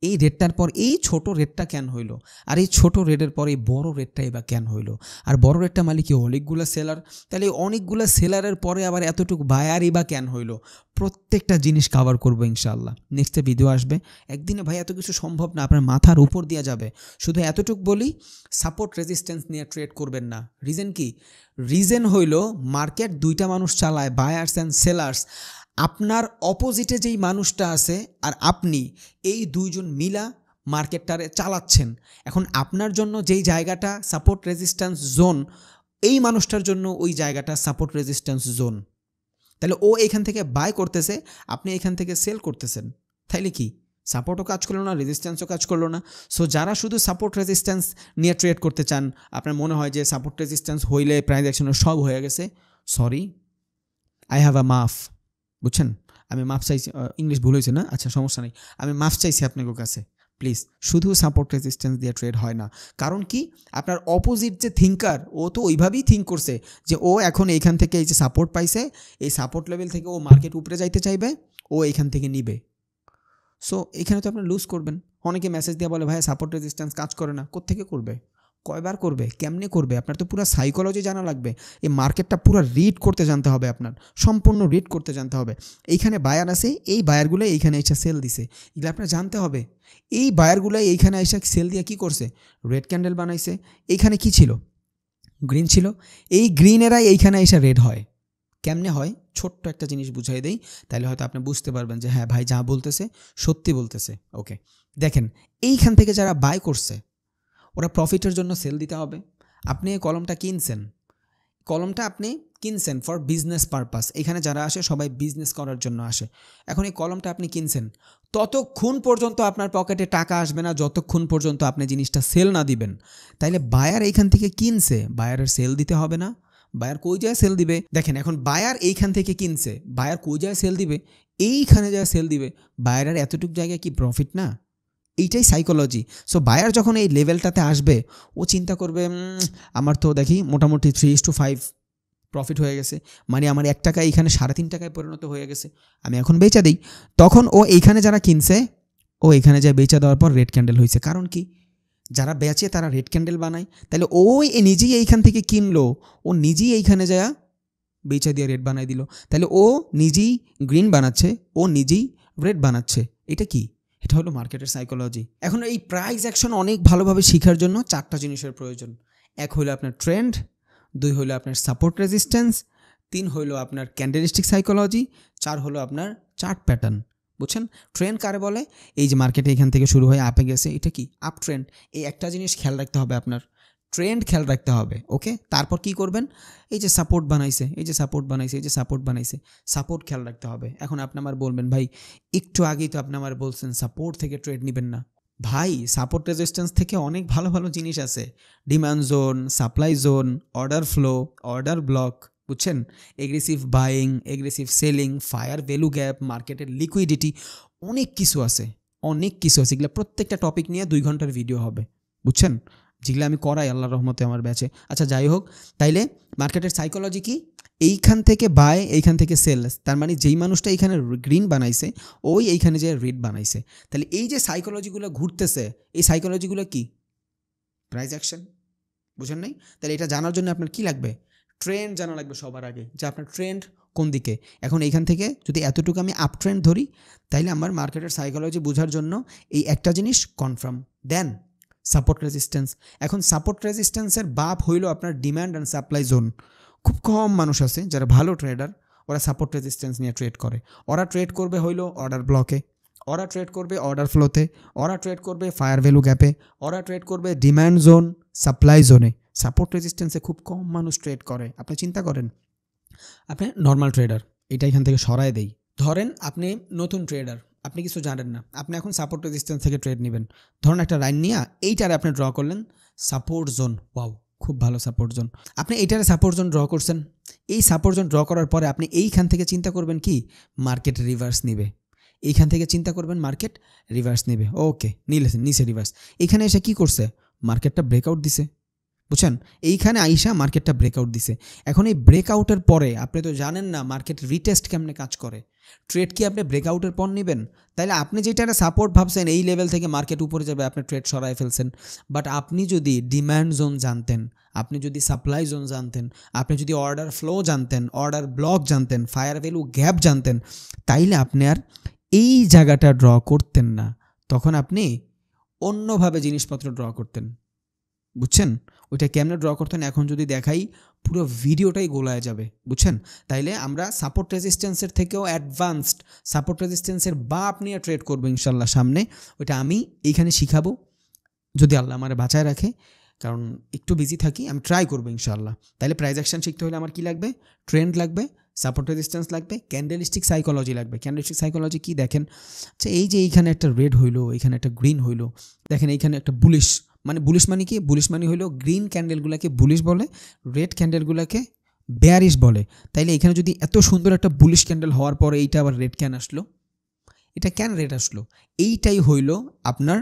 এই রেডটার পর এই ছোট রেডটা কেন হইল আর এই ছোট রেডের পর এই বড় রেডটা এবার কেন হইল আর বড় রেডটা মালিক মানে অনেকগুলো সেলার তাহলে অনেকগুলো সেলারের পরে আবার এতটুকু বায়ারই বা কেন হইল প্রত্যেকটা জিনিস কাভার করবো ইনশাল্লাহ নেক্সটে ভিডিও আসবে একদিনে ভাই এত কিছু সম্ভব না আপনার মাথার উপর দেওয়া যাবে শুধু এতটুক বলি সাপোর্ট রেজিস্ট্যান্স নিয়ে ট্রেড করবেন না রিজন কি রিজন হইল মার্কেট দুইটা মানুষ চালায় বায়ার্স অ্যান্ড সেলার্স আপনার অপোজিটে যেই মানুষটা আছে আর আপনি এই দুইজন মিলা মার্কেটটারে চালাচ্ছেন এখন আপনার জন্য যেই জায়গাটা সাপোর্ট রেজিস্ট্যান্স জোন এই মানুষটার জন্য ওই জায়গাটা সাপোর্ট রেজিস্ট্যান্স জোন তাহলে ও এখান থেকে বাই করতেছে আপনি এখান থেকে সেল করতেছেন তাইলে কি সাপোর্টও কাজ করলো না রেজিস্ট্যান্সও কাজ করলো না সো যারা শুধু সাপোর্ট রেজিস্ট্যান্স নিয়ে ট্রেড করতে চান আপনার মনে হয় যে সাপোর্ট রেজিস্ট্যান্স হইলে ট্রানজ্যাকশনের সব হয়ে গেছে সরি আই হ্যাভ আ মাফ বুঝছেন আমি মাফ চাইছি ইংলিশ ভুল হয়েছে না আচ্ছা সমস্যা নেই আমি মাফ চাইছি আপনার কাছে প্লিজ শুধু সাপোর্ট রেজিস্ট্যান্স দিয়ে ট্রেড হয় না কারণ কি আপনার অপোজিট যে থিঙ্কার ও তো ওইভাবেই থিঙ্ক করছে যে ও এখন এইখান থেকে এই যে সাপোর্ট পাইছে এই সাপোর্ট লেভেল থেকে ও মার্কেট উপরে যাইতে চাইবে ও এখান থেকে নিবে সো এখানে তো আপনি লুজ করবেন অনেকে মেসেজ দিয়ে বলে ভাই সাপোর্ট রেজিস্ট্যান্স কাজ করে না কোথেকে করবে কয়বার করবে কেমনে করবে আপনার তো পুরো সাইকোলজি জানা লাগবে এই মার্কেটটা পুরো রিড করতে জানতে হবে আপনার সম্পূর্ণ রিড করতে জানতে হবে এইখানে বায়ার আছে এই বায়ারগুলো এইখানে এসে সেল দিছে এগুলো আপনার জানতে হবে এই বায়ারগুলো এইখানে এসে সেল দিয়ে কি করছে রেড ক্যান্ডেল বানাইছে এইখানে কি ছিল গ্রিন ছিল এই গ্রিনেরাই এইখানে এসে রেড হয় কেমনে হয় ছোট্ট একটা জিনিস বুঝাই দেই তাহলে হয়তো আপনি বুঝতে পারবেন যে হ্যাঁ ভাই যা বলতেছে সত্যি বলতেছে ওকে দেখেন এইখান থেকে যারা বাই করছে ওরা প্রফিটের জন্য সেল দিতে হবে আপনি এই কলমটা কিনছেন কলমটা আপনি কিনছেন ফর বিজনেস পারপাস এখানে যারা আসে সবাই বিজনেস করার জন্য আসে এখন এই কলমটা আপনি কিনছেন ততক্ষণ পর্যন্ত আপনার পকেটে টাকা আসবে না যতক্ষণ পর্যন্ত আপনি জিনিসটা সেল না দিবেন তাইলে বায়ার এইখান থেকে কিনছে বায়ারের সেল দিতে হবে না বায়ার কই যায় সেল দিবে দেখেন এখন বায়ার এইখান থেকে কিনছে বায়ার কই যায় সেল দিবে এইখানে যায় সেল দিবে বায়ারের এতটুকু জায়গায় কি প্রফিট না এইটাই সাইকোলজি সো বায়ার যখন এই লেভেলটাতে আসবে ও চিন্তা করবে আমার তো দেখি মোটামুটি three is to five profit হয়ে গেছে মানে আমার এক টাকায় এইখানে সাড়ে তিন টাকায় পরিণত হয়ে গেছে আমি এখন বেচা দিই তখন ও এইখানে যারা কিনছে ও এখানে যায় বেচা দেওয়ার পর রেড ক্যান্ডেল হয়েছে কারণ কি যারা বেচে তারা রেড ক্যান্ডেল বানায় তাহলে ওই নিজেই এইখান থেকে কিনলো ও নিজেই এইখানে যায় বেচা দিয়ে রেড বানায় দিল তাহলে ও নিজেই গ্রিন বানাচ্ছে ও নিজেই রেড বানাচ্ছে এটা কি এটা হলো মার্কেটের সাইকোলজি এখন এই প্রাইস অ্যাকশন অনেক ভালোভাবে শেখার জন্য চারটা জিনিসের প্রয়োজন এক হলো আপনার ট্রেন্ড দুই হলো আপনার সাপোর্ট রেজিস্ট্যান্স তিন হলো আপনার ক্যান্ডেলিস্টিক সাইকোলজি চার হলো আপনার চার্ট প্যাটার্ন বুঝছেন ট্রেন্ড কারে বলে এই যে মার্কেটে এখান থেকে শুরু হয়ে আপে গেছে এটা কি আপ ট্রেন্ড এই একটা জিনিস খেয়াল রাখতে হবে আপনার ট্রেন্ড খেয়াল রাখতে হবে ওকে তারপর কি করবেন এই যে সাপোর্ট বানাইছে এই যে সাপোর্ট বানাইছে এই যে সাপোর্ট বানাইছে সাপোর্ট খেয়াল রাখতে হবে এখন আপনি আমার বলবেন ভাই একটু আগেই তো আপনি আমার বলছেন সাপোর্ট থেকে ট্রেড নেবেন না ভাই সাপোর্ট রেজিস্ট্যান্স থেকে অনেক ভালো ভালো জিনিস আছে demand zone supply zone order flow order block বুঝছেন aggressive buying aggressive selling fair value gap মার্কেটের লিকুইডিটি অনেক কিছু আছে অনেক কিছু আছে এগুলো প্রত্যেকটা টপিক নিয়ে দুই ঘন্টার ভিডিও হবে বুঝছেন যেগুলো আমি করাই আল্লাহ রহমতে আমার ব্যাচে আচ্ছা যাই হোক তাইলে মার্কেটের সাইকোলজি কি এইখান থেকে বাই এইখান থেকে সেল তার মানে যেই মানুষটা এইখানে গ্রিন বানাইছে ওই এইখানে যে রেড বানাইছে তাহলে এই যে সাইকোলজিগুলো ঘুরতেছে এই সাইকোলজিগুলো কি প্রাইজ অ্যাকশন বুঝেন নাই তাহলে এটা জানার জন্য আপনার কি লাগবে ট্রেন্ড জানা লাগবে সবার আগে যে আপনার ট্রেন্ড কোন দিকে এখন এইখান থেকে যদি এতটুকু আমি আপ ট্রেন্ড ধরি তাইলে আমার মার্কেটের সাইকোলজি বোঝার জন্য এই একটা জিনিস কনফার্ম দেন সাপোর্ট রেজিস্ট্যান্স এখন সাপোর্ট রেজিস্ট্যান্সের বাপ হইল আপনার ডিম্যান্ড অ্যান্ড সাপ্লাই জোন খুব কম মানুষ আছে যারা ভালো ট্রেডার ওরা সাপোর্ট রেজিস্ট্যান্স নিয়ে ট্রেড করে ওরা ট্রেড করবে হইলো অর্ডার ব্লকে ওরা ট্রেড করবে অর্ডার ফ্লোতে ওরা ট্রেড করবে ফায়ার ভ্যালু গ্যাপে ওরা ট্রেড করবে ডিম্যান্ড জোন সাপ্লাই জোনে সাপোর্ট রেজিস্ট্যান্সে খুব কম মানুষ ট্রেড করে আপনি চিন্তা করেন আপনি নর্মাল ট্রেডার এটা এখান থেকে সরায় দেই ধরেন আপনি নতুন ট্রেডার আপনি কিছু জানেন না আপনি এখন সাপোর্ট রেজিস্ট্যান্স থেকে ট্রেড নেবেন ধরুন একটা লাইন নিয়ে এইটারে আপনি ড্র করলেন সাপোর্ট জোন ওয়াও খুব ভালো সাপোর্ট জোন আপনি এইটারে সাপোর্ট জোন ড্র করছেন এই সাপোর্ট জোন ড্র করার পরে আপনি এইখান থেকে চিন্তা করবেন কি মার্কেট রিভার্স নেবে এইখান থেকে চিন্তা করবেন মার্কেট রিভার্স নেবে ওকে নিলেছেন নিচে রিভার্স এখানে এসে কি করছে মার্কেটটা ব্রেকআউট দিছে বুঝছেন এইখানে আইসা মার্কেটটা ব্রেকআউট দিছে এখন এই ব্রেকআউটের পরে আপনি তো জানেন না মার্কেট রিটেস্ট কেমনে কাজ করে ট্রেড কি আপনি ব্রেকআউটের পর নেবেন তাহলে আপনি যেটা একটা সাপোর্ট ভাবছেন এই লেভেল থেকে মার্কেট উপরে যাবে আপনি ট্রেড সরায় ফেলছেন বাট আপনি যদি ডিম্যান্ড জোন জানতেন আপনি যদি সাপ্লাই জোন জানতেন আপনি যদি অর্ডার ফ্লো জানতেন অর্ডার ব্লক জানতেন ফায়ার ভ্যালু গ্যাপ জানতেন তাইলে আপনি আর এই জায়গাটা ড্র করতেন না তখন আপনি অন্যভাবে জিনিসপত্র ড্র করতেন বুঝছেন ওইটা কেমনে ড্র করতেন এখন যদি দেখাই পুরো ভিডিওটাই গোলায় যাবে বুঝছেন তাইলে আমরা সাপোর্ট রেজিস্ট্যান্সের থেকেও অ্যাডভান্সড সাপোর্ট রেজিস্ট্যান্সের বা আপনি ট্রেড করবো ইনশাল্লাহ সামনে ওইটা আমি এইখানে শিখাবো যদি আল্লাহ আমার বাঁচায় রাখে কারণ একটু বিজি থাকি আমি ট্রাই করবো ইনশাল্লাহ তাহলে প্রাইজ অ্যাকশন শিখতে হলে আমার কী লাগবে ট্রেন্ড লাগবে সাপোর্ট রেজিস্ট্যান্স লাগবে ক্যান্ডেলিস্টিক সাইকোলজি লাগবে ক্যান্ডেলিস্টিক সাইকোলজি কী দেখেন আচ্ছা এই যে এইখানে একটা রেড হইলো এইখানে একটা গ্রিন হইলো দেখেন এইখানে একটা বুলিশ মানে বুলিশ মানে কি বুলিশ মানে হলো গ্রিন ক্যান্ডেলগুলোকে বুলিশ বলে রেড ক্যান্ডেলগুলোকে বেয়ারিশ বলে তাইলে এখানে যদি এত সুন্দর একটা বুলিশ ক্যান্ডেল হওয়ার পরে এইটা আবার রেড ক্যান আসলো এটা ক্যান রেড আসলো এইটাই হইল আপনার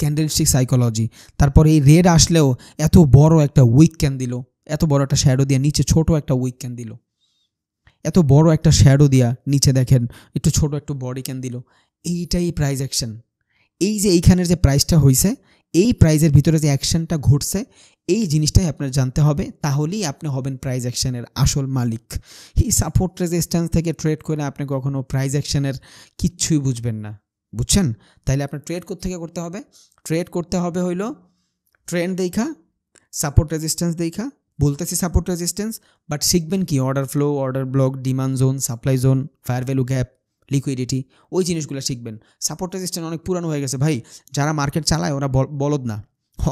ক্যান্ডেলস্টিক সাইকোলজি তারপর এই রেড আসলেও এত বড় একটা উইক ক্যান দিল এত বড় একটা শ্যাডো দিয়ে নিচে ছোট একটা উইক ক্যান দিল এত বড় একটা শ্যাডো দিয়া নিচে দেখেন একটু ছোট একটু বডি ক্যান দিল এইটাই প্রাইজ অ্যাকশন এই যে এইখানের যে প্রাইসটা হয়েছে এই প্রাইজের ভিতরে যে অ্যাকশনটা ঘটছে এই জিনিসটাই আপনার জানতে হবে তাহলেই আপনি হবেন প্রাইজ অ্যাকশানের আসল মালিক এই সাপোর্ট রেজিস্ট্যান্স থেকে ট্রেড করে আপনি কখনও প্রাইজ অ্যাকশানের কিচ্ছুই বুঝবেন না বুঝছেন তাহলে আপনার ট্রেড থেকে করতে হবে ট্রেড করতে হবে হইল ট্রেন্ড দেখা সাপোর্ট রেজিস্ট্যান্স দেখা বলতেছি সাপোর্ট রেজিস্ট্যান্স বাট শিখবেন কি order flow order block demand zone supply zone fair value gap liquidity ওই জিনিসগুলো শিখবেন সাপোর্ট রেজিস্ট্যান্স অনেক পুরানো হয়ে গেছে ভাই যারা মার্কেট চালায় ওরা বলদ না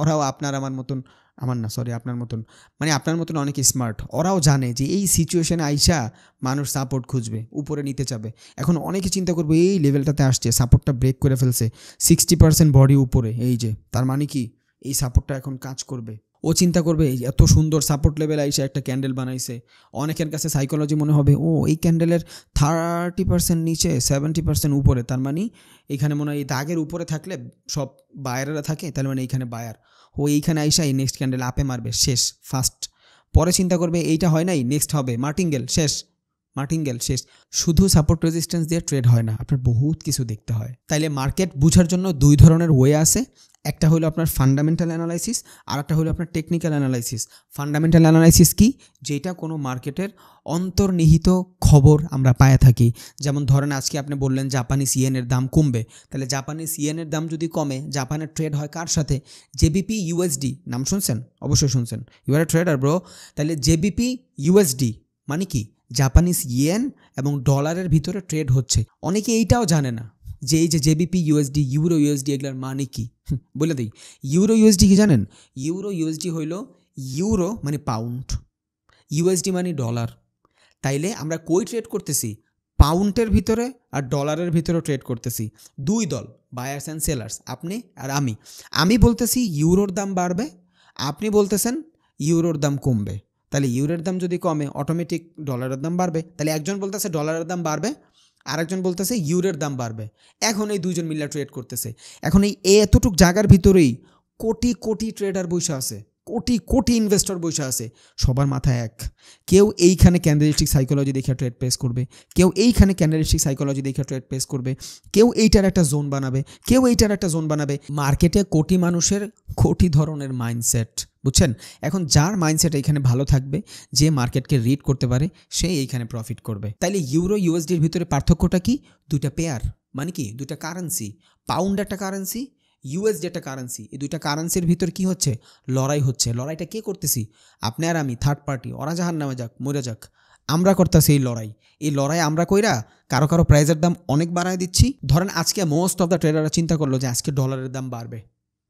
ওরাও আপনার আমার মতন আমার না সরি আপনার মতন মানে আপনার মতন অনেক স্মার্ট ওরাও জানে যে এই সিচুয়েশানে আইসা মানুষ সাপোর্ট খুঁজবে উপরে নিতে চাবে এখন অনেকে চিন্তা করবে এই লেভেলটাতে আসছে সাপোর্টটা ব্রেক করে ফেলছে সিক্সটি পার্সেন্ট বডি উপরে এই যে তার মানে কি এই সাপোর্টটা এখন কাজ করবে ও চিন্তা করবে এত সুন্দর সাপোর্ট লেভেল আইসে একটা ক্যান্ডেল বানাইছে অনেকের কাছে সাইকোলজি মনে হবে ও এই ক্যান্ডেলের থার্টি পার্সেন্ট নিচে সেভেন্টি পার্সেন্ট উপরে তার মানে এখানে মনে হয় এই দাগের উপরে থাকলে সব বায়ারেরা থাকে তার মানে এইখানে বায়ার ও এইখানে আইসা এই নেক্সট ক্যান্ডেল আপে মারবে শেষ ফার্স্ট পরে চিন্তা করবে এইটা হয় নাই নেক্সট হবে মার্টিঙ্গেল শেষ মার্টিঙ্গেল শেষ শুধু সাপোর্ট রেজিস্ট্যান্স দিয়ে ট্রেড হয় না আপনার বহুত কিছু দেখতে হয় তাইলে মার্কেট বুঝার জন্য দুই ধরনের ওয়ে আছে একটা হলো আপনার ফান্ডামেন্টাল অ্যানালাইসিস আর একটা হলো আপনার টেকনিক্যাল অ্যানালাইসিস ফান্ডামেন্টাল অ্যানালাইসিস কি যেটা কোনো মার্কেটের অন্তর্নিহিত খবর আমরা পায়ে থাকি যেমন ধরেন আজকে আপনি বললেন জাপানিজ এর দাম কমবে তাহলে জাপানিজ ইয়েনের দাম যদি কমে জাপানের ট্রেড হয় কার সাথে জেবিপি ইউএসডি নাম শুনছেন অবশ্যই শুনছেন you are a trader bro তাহলে জেবিপি ইউএসডি মানে কি জাপানিজ ইয়েন এবং ডলারের ভিতরে ট্রেড হচ্ছে অনেকে এইটাও জানে না যে এই যে জেবিপি ইউএসডি ইউরো ইউএসডি এগুলোর মানে কি বলে দিই ইউরো ইউএসডি কি জানেন ইউরো ইউএসডি হইল ইউরো মানে পাউন্ড ইউএসডি মানে ডলার তাইলে আমরা কই ট্রেড করতেছি পাউন্ডের ভিতরে আর ডলারের ভিতরে ট্রেড করতেছি দুই দল বায়ার্স অ্যান্ড সেলার্স আপনি আর আমি আমি বলতেছি ইউরোর দাম বাড়বে আপনি বলতেছেন ইউরোর দাম কমবে তাহলে ইউরোর দাম যদি কমে অটোমেটিক ডলারের দাম বাড়বে তাহলে একজন বলতেছে ডলারের দাম বাড়বে আরেকজন বলতেছে ইউরের দাম বাড়বে এখন এই দুইজন মিল্লা ট্রেড করতেছে এখন এই এতটুক জায়গার ভিতরেই কোটি কোটি ট্রেডার বৈশা আছে কোটি কোটি ইনভেস্টর বসে আছে সবার মাথায় এক কেউ এইখানে ক্যান্ডেলিস্টিক সাইকোলজি দেখে ট্রেড পেস করবে কেউ এইখানে ক্যান্ডেলিস্টিক সাইকোলজি দেখে ট্রেড পেস করবে কেউ এইটার একটা জোন বানাবে কেউ এইটার একটা জোন বানাবে মার্কেটে কোটি মানুষের কোটি ধরনের মাইন্ডসেট বুঝছেন এখন যার মাইন্ডসেট এখানে ভালো থাকবে যে মার্কেটকে রিড করতে পারে সে এইখানে প্রফিট করবে তাইলে ইউরো ইউএসডির ভিতরে পার্থক্যটা কি দুইটা পেয়ার মানে কি দুইটা কারেন্সি পাউন্ড একটা কারেন্সি ইউএসডি একটা কারেন্সি এই দুইটা কারেন্সির ভিতর কি হচ্ছে লড়াই হচ্ছে লড়াইটা কে করতেছি আপনি আর আমি থার্ড পার্টি ওরা জাহান নামে যাক মরে যাক আমরা করতেছি এই লড়াই এই লড়াই আমরা কইরা কারো কারো প্রাইজের দাম অনেক বাড়ায় দিচ্ছি ধরেন আজকে মোস্ট অফ দ্য ট্রেডাররা চিন্তা করলো যে আজকে ডলারের দাম বাড়বে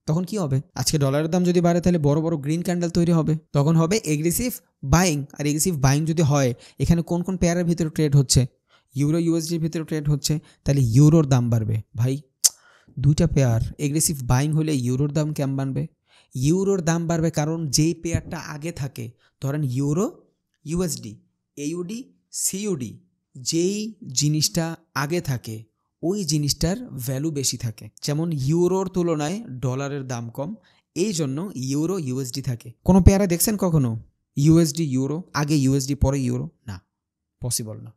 তখন কি হবে আজকে ডলারের দাম যদি বাড়ে তাহলে বড় বড় গ্রিন ক্যান্ডেল তৈরি হবে তখন হবে এগ্রেসিভ বাইং আর এগ্রেসিভ বাইং যদি হয় এখানে কোন কোন পেয়ারের ভিতরে ট্রেড হচ্ছে ইউরো ইউএসডির ভিতরে ট্রেড হচ্ছে তাহলে ইউরোর দাম বাড়বে ভাই দুইটা পেয়ার এগ্রেসিভ বাইং হলে ইউরোর দাম কেমন বাড়বে ইউরোর দাম বাড়বে কারণ যেই পেয়ারটা আগে থাকে ধরেন ইউরো ইউএসডি এইউডি সিইউডি যেই জিনিসটা আগে থাকে ওই জিনিসটার ভ্যালু বেশি থাকে যেমন ইউরোর তুলনায় ডলারের দাম কম এই জন্য ইউরো ইউএসডি থাকে কোনো পেয়ারা দেখছেন কখনো ইউএসডি ইউরো আগে ইউএসডি পরে ইউরো না পসিবল না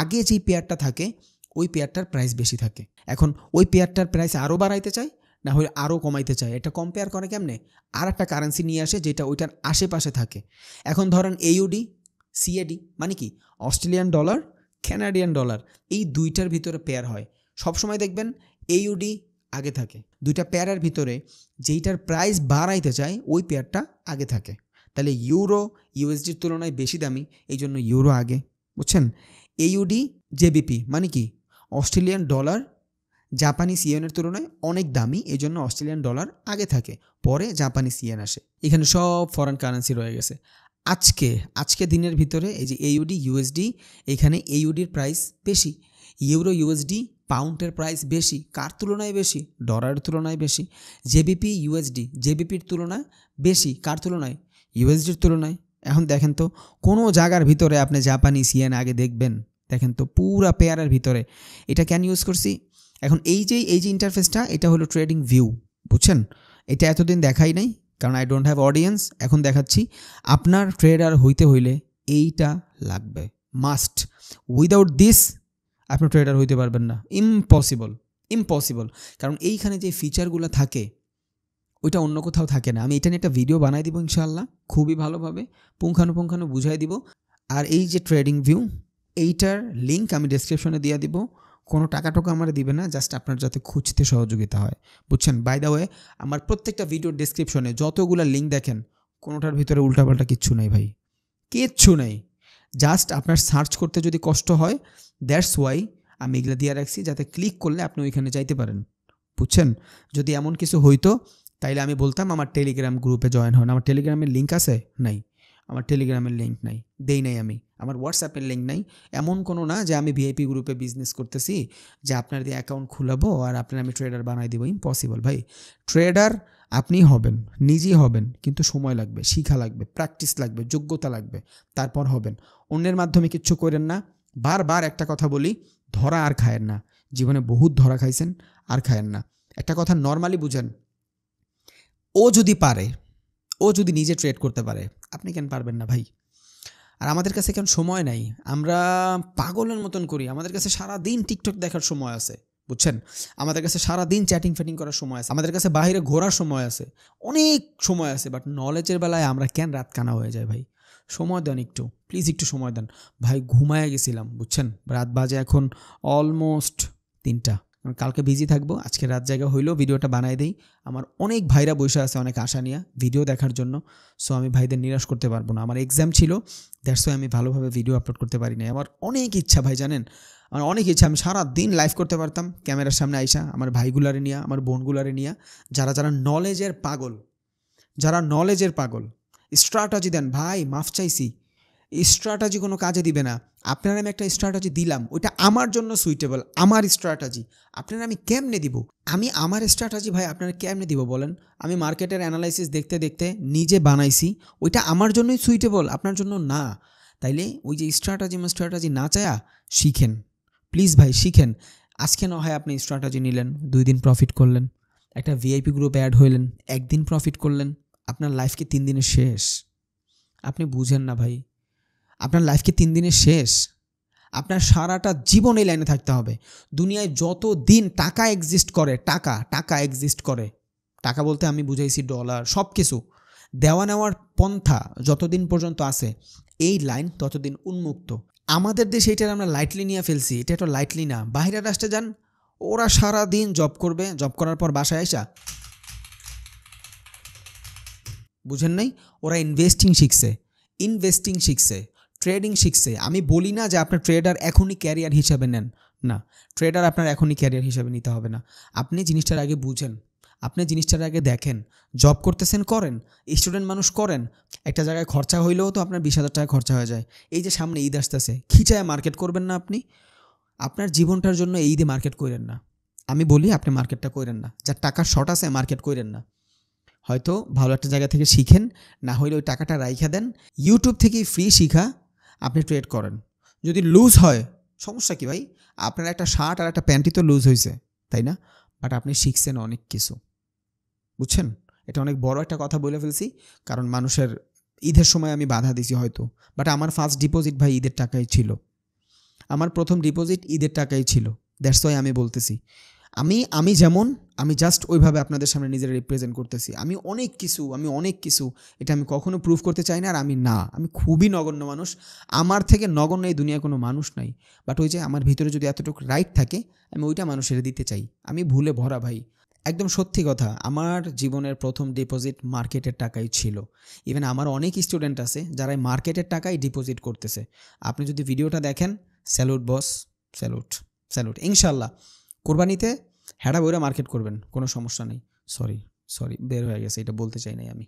আগে যেই পেয়ারটা থাকে ওই পেয়ারটার প্রাইস বেশি থাকে এখন ওই পেয়ারটার প্রাইস আরও বাড়াইতে চায় না হলে আরও কমাইতে চায় এটা কম্পেয়ার করে কেমনে আর একটা কারেন্সি নিয়ে আসে যেটা ওইটার আশেপাশে থাকে এখন ধরেন এইউডি সিএডি মানে কি অস্ট্রেলিয়ান ডলার ক্যানাডিয়ান ডলার এই দুইটার ভিতরে পেয়ার হয় সবসময় দেখবেন এইউডি আগে থাকে দুইটা পেয়ারের ভিতরে যেইটার প্রাইস বাড়াইতে চায় ওই পেয়ারটা আগে থাকে তাহলে ইউরো ইউএসডির তুলনায় বেশি দামি এই জন্য ইউরো আগে বুঝছেন এইউডি জেবিপি মানে কি অস্ট্রেলিয়ান ডলার জাপানিজ ইয়েনের তুলনায় অনেক দামি এই জন্য অস্ট্রেলিয়ান ডলার আগে থাকে পরে জাপানিজ ইয়েন আসে এখানে সব ফরেন কারেন্সি রয়ে গেছে আজকে আজকে দিনের ভিতরে এই যে এইউডি ইউএসডি এখানে এইউডির প্রাইস বেশি ইউরো ইউএসডি পাউন্ডের প্রাইস বেশি কার তুলনায় বেশি ডলারের তুলনায় বেশি জেবিপি ইউএসডি জেবিপির তুলনায় বেশি কার তুলনায় ইউএসডির তুলনায় এখন দেখেন তো কোনো জায়গার ভিতরে আপনি জাপানি সিএন আগে দেখবেন দেখেন তো পুরা পেয়ারের ভিতরে এটা কেন ইউজ করছি এখন এই যে এই যে ইন্টারফেসটা এটা হলো ট্রেডিং ভিউ বুঝছেন এটা এতদিন দেখাই নাই কারণ আই ডোন্ট হ্যাভ অডিয়েন্স এখন দেখাচ্ছি আপনার ট্রেডার হইতে হইলে এইটা লাগবে মাস্ট উইদাউট দিস আপনি ট্রেডার হইতে পারবেন না ইম্পসিবল ইম্পসিবল কারণ এইখানে যে ফিচারগুলো থাকে ওইটা অন্য কোথাও থাকে না আমি এটা নিয়ে একটা ভিডিও বানাই দিব ইনশাল্লাহ খুবই ভালোভাবে পুঙ্খানুপুঙ্খানু বুঝাই দিব আর এই যে ট্রেডিং ভিউ এইটার লিঙ্ক আমি ডিসক্রিপশনে দিয়ে দিব কোনো টাকা টোকা আমার দিবে না জাস্ট আপনার যাতে খুঁজতে সহযোগিতা হয় বুঝছেন বাই দা ওয়ে আমার প্রত্যেকটা ভিডিওর ডিসক্রিপশনে যতগুলো লিঙ্ক দেখেন কোনোটার ভিতরে উল্টাপাল্টা কিচ্ছু নেই ভাই কিচ্ছু নেই জাস্ট আপনার সার্চ করতে যদি কষ্ট হয় দ্যাটস ওয়াই আমি এগুলো দিয়ে রাখছি যাতে ক্লিক করলে আপনি ওইখানে যাইতে পারেন বুঝছেন যদি এমন কিছু হইতো তাইলে আমি বলতাম আমার টেলিগ্রাম গ্রুপে জয়েন হন আমার টেলিগ্রামের লিঙ্ক আছে নাই আমার টেলিগ্রামের লিঙ্ক নাই দেই নাই আমি আমার হোয়াটসঅ্যাপের লিঙ্ক নাই এমন কোনো না যে আমি ভিআইপি গ্রুপে বিজনেস করতেছি যে আপনার দিয়ে অ্যাকাউন্ট খুলাবো আর আপনার আমি ট্রেডার বানাই দেবো ইম্পসিবল ভাই ট্রেডার আপনি হবেন নিজেই হবেন কিন্তু সময় লাগবে শিখা লাগবে প্র্যাকটিস লাগবে যোগ্যতা লাগবে তারপর হবেন অন্যের মাধ্যমে কিচ্ছু করেন না বারবার একটা কথা বলি ধরা আর খায়েন না জীবনে বহুত ধরা খাইছেন আর খায়েন না একটা কথা নর্মালি বুঝেন ও যদি পারে ও যদি নিজে ট্রেড করতে পারে আপনি কেন পারবেন না ভাই আর আমাদের কাছে কেন সময় নাই আমরা পাগলের মতন করি আমাদের কাছে সারা দিন টিকটক দেখার সময় আছে বুঝছেন আমাদের কাছে সারা দিন চ্যাটিং ফ্যাটিং করার সময় আছে আমাদের কাছে বাইরে ঘোরার সময় আছে অনেক সময় আছে বাট নলেজের বেলায় আমরা কেন রাত কানা হয়ে যায় ভাই সময় দেন একটু প্লিজ একটু সময় দেন ভাই ঘুমায় গেছিলাম বুঝছেন রাত বাজে এখন অলমোস্ট তিনটা কালকে বিজি থাকবো আজকে রাত জায়গা হইলেও ভিডিওটা বানাই দেই আমার অনেক ভাইরা বসে আছে অনেক আশা নিয়ে ভিডিও দেখার জন্য সো আমি ভাইদের নিরাশ করতে পারবো না আমার এক্সাম ছিল দ্যাটস আমি ভালোভাবে ভিডিও আপলোড করতে পারি না আমার অনেক ইচ্ছা ভাই জানেন আমার অনেক ইচ্ছা আমি সারা দিন লাইভ করতে পারতাম ক্যামেরার সামনে আইসা আমার ভাইগুলারে নিয়ে আমার বোনগুলারে নিয়ে যারা যারা নলেজের পাগল যারা নলেজের পাগল স্ট্র্যাটাজি দেন ভাই মাফ চাইছি স্ট্র্যাটাজি কোনো কাজে দিবে না আপনার আমি একটা স্ট্র্যাটাজি দিলাম ওইটা আমার জন্য সুইটেবল আমার স্ট্র্যাটাজি আপনার আমি কেমনে দিব আমি আমার স্ট্র্যাটাজি ভাই আপনারা কেমনে দিব বলেন আমি মার্কেটের অ্যানালাইসিস দেখতে দেখতে নিজে বানাইছি ওইটা আমার জন্যই সুইটেবল আপনার জন্য না তাইলে ওই যে স্ট্র্যাটাজি আমার স্ট্র্যাটাজি না চায়া শিখেন প্লিজ ভাই শিখেন আজকে না হয় আপনি স্ট্র্যাটাজি নিলেন দুই দিন প্রফিট করলেন একটা ভিআইপি গ্রুপ অ্যাড হইলেন একদিন প্রফিট করলেন আপনার লাইফকে তিন দিনে শেষ আপনি বুঝেন না ভাই আপনার লাইফ কি তিন দিনে শেষ আপনার সারাটা জীবন এই লাইনে থাকতে হবে দুনিয়ায় যত দিন টাকা এক্সিস্ট করে টাকা টাকা এক্সিস্ট করে টাকা বলতে আমি বুঝাইছি ডলার সব কিছু দেওয়া নেওয়ার পন্থা যতদিন পর্যন্ত আছে এই লাইন ততদিন উন্মুক্ত আমাদের দেশে এটার আমরা লাইটলি নিয়ে ফেলছি এটা তো লাইটলি না বাহিরের রাষ্ট্রে যান ওরা সারা দিন জব করবে জব করার পর বাসায় আসা বুঝেন নাই ওরা ইনভেস্টিং শিখছে ইনভেস্টিং শিখছে ট্রেডিং শিখছে আমি বলি না যে আপনার ট্রেডার এখনই ক্যারিয়ার হিসাবে নেন না ট্রেডার আপনার এখনই ক্যারিয়ার হিসাবে নিতে হবে না আপনি জিনিসটার আগে বুঝেন আপনি জিনিসটার আগে দেখেন জব করতেছেন করেন স্টুডেন্ট মানুষ করেন একটা জায়গায় খরচা হইলেও তো আপনার বিশ হাজার টাকা খরচা হয়ে যায় এই যে সামনে ঈদ আসতেছে খিচায় মার্কেট করবেন না আপনি আপনার জীবনটার জন্য এই ঈদে মার্কেট করেন না আমি বলি আপনি মার্কেটটা করেন না যার টাকা শর্ট আছে মার্কেট করেন না হয়তো ভালো একটা জায়গা থেকে শিখেন না হলে ওই টাকাটা রাইখা দেন ইউটিউব থেকে ফ্রি শিখা আপনি ট্রেড করেন যদি লুজ হয় সমস্যা কি ভাই আপনার একটা শার্ট আর একটা প্যান্টই তো লুজ হয়েছে তাই না বাট আপনি শিখছেন অনেক কিছু বুঝছেন এটা অনেক বড় একটা কথা বলে ফেলছি কারণ মানুষের ঈদের সময় আমি বাধা দিছি হয়তো বাট আমার ফার্স্ট ডিপোজিট ভাই ঈদের টাকাই ছিল আমার প্রথম ডিপোজিট ঈদের টাকাই ছিল দ্যাটস ওয়াই আমি বলতেছি আমি আমি যেমন আমি জাস্ট ওইভাবে আপনাদের সামনে নিজের রিপ্রেজেন্ট করতেছি আমি অনেক কিছু আমি অনেক কিছু এটা আমি কখনো প্রুভ করতে চাই না আর আমি না আমি খুবই নগণ্য মানুষ আমার থেকে নগণ্য এই দুনিয়ায় কোনো মানুষ নাই বাট ওই যে আমার ভিতরে যদি এতটুকু রাইট থাকে আমি ওইটা মানুষের দিতে চাই আমি ভুলে ভরা ভাই একদম সত্যি কথা আমার জীবনের প্রথম ডিপোজিট মার্কেটের টাকাই ছিল ইভেন আমার অনেক স্টুডেন্ট আছে যারা মার্কেটের টাকাই ডিপোজিট করতেছে আপনি যদি ভিডিওটা দেখেন স্যালুট বস স্যালুট স্যালুট ইনশাল্লাহ কোরবানিতে হ্যাডা বইরা মার্কেট করবেন কোনো সমস্যা নেই সরি সরি বের হয়ে গেছে এটা বলতে চাই নাই আমি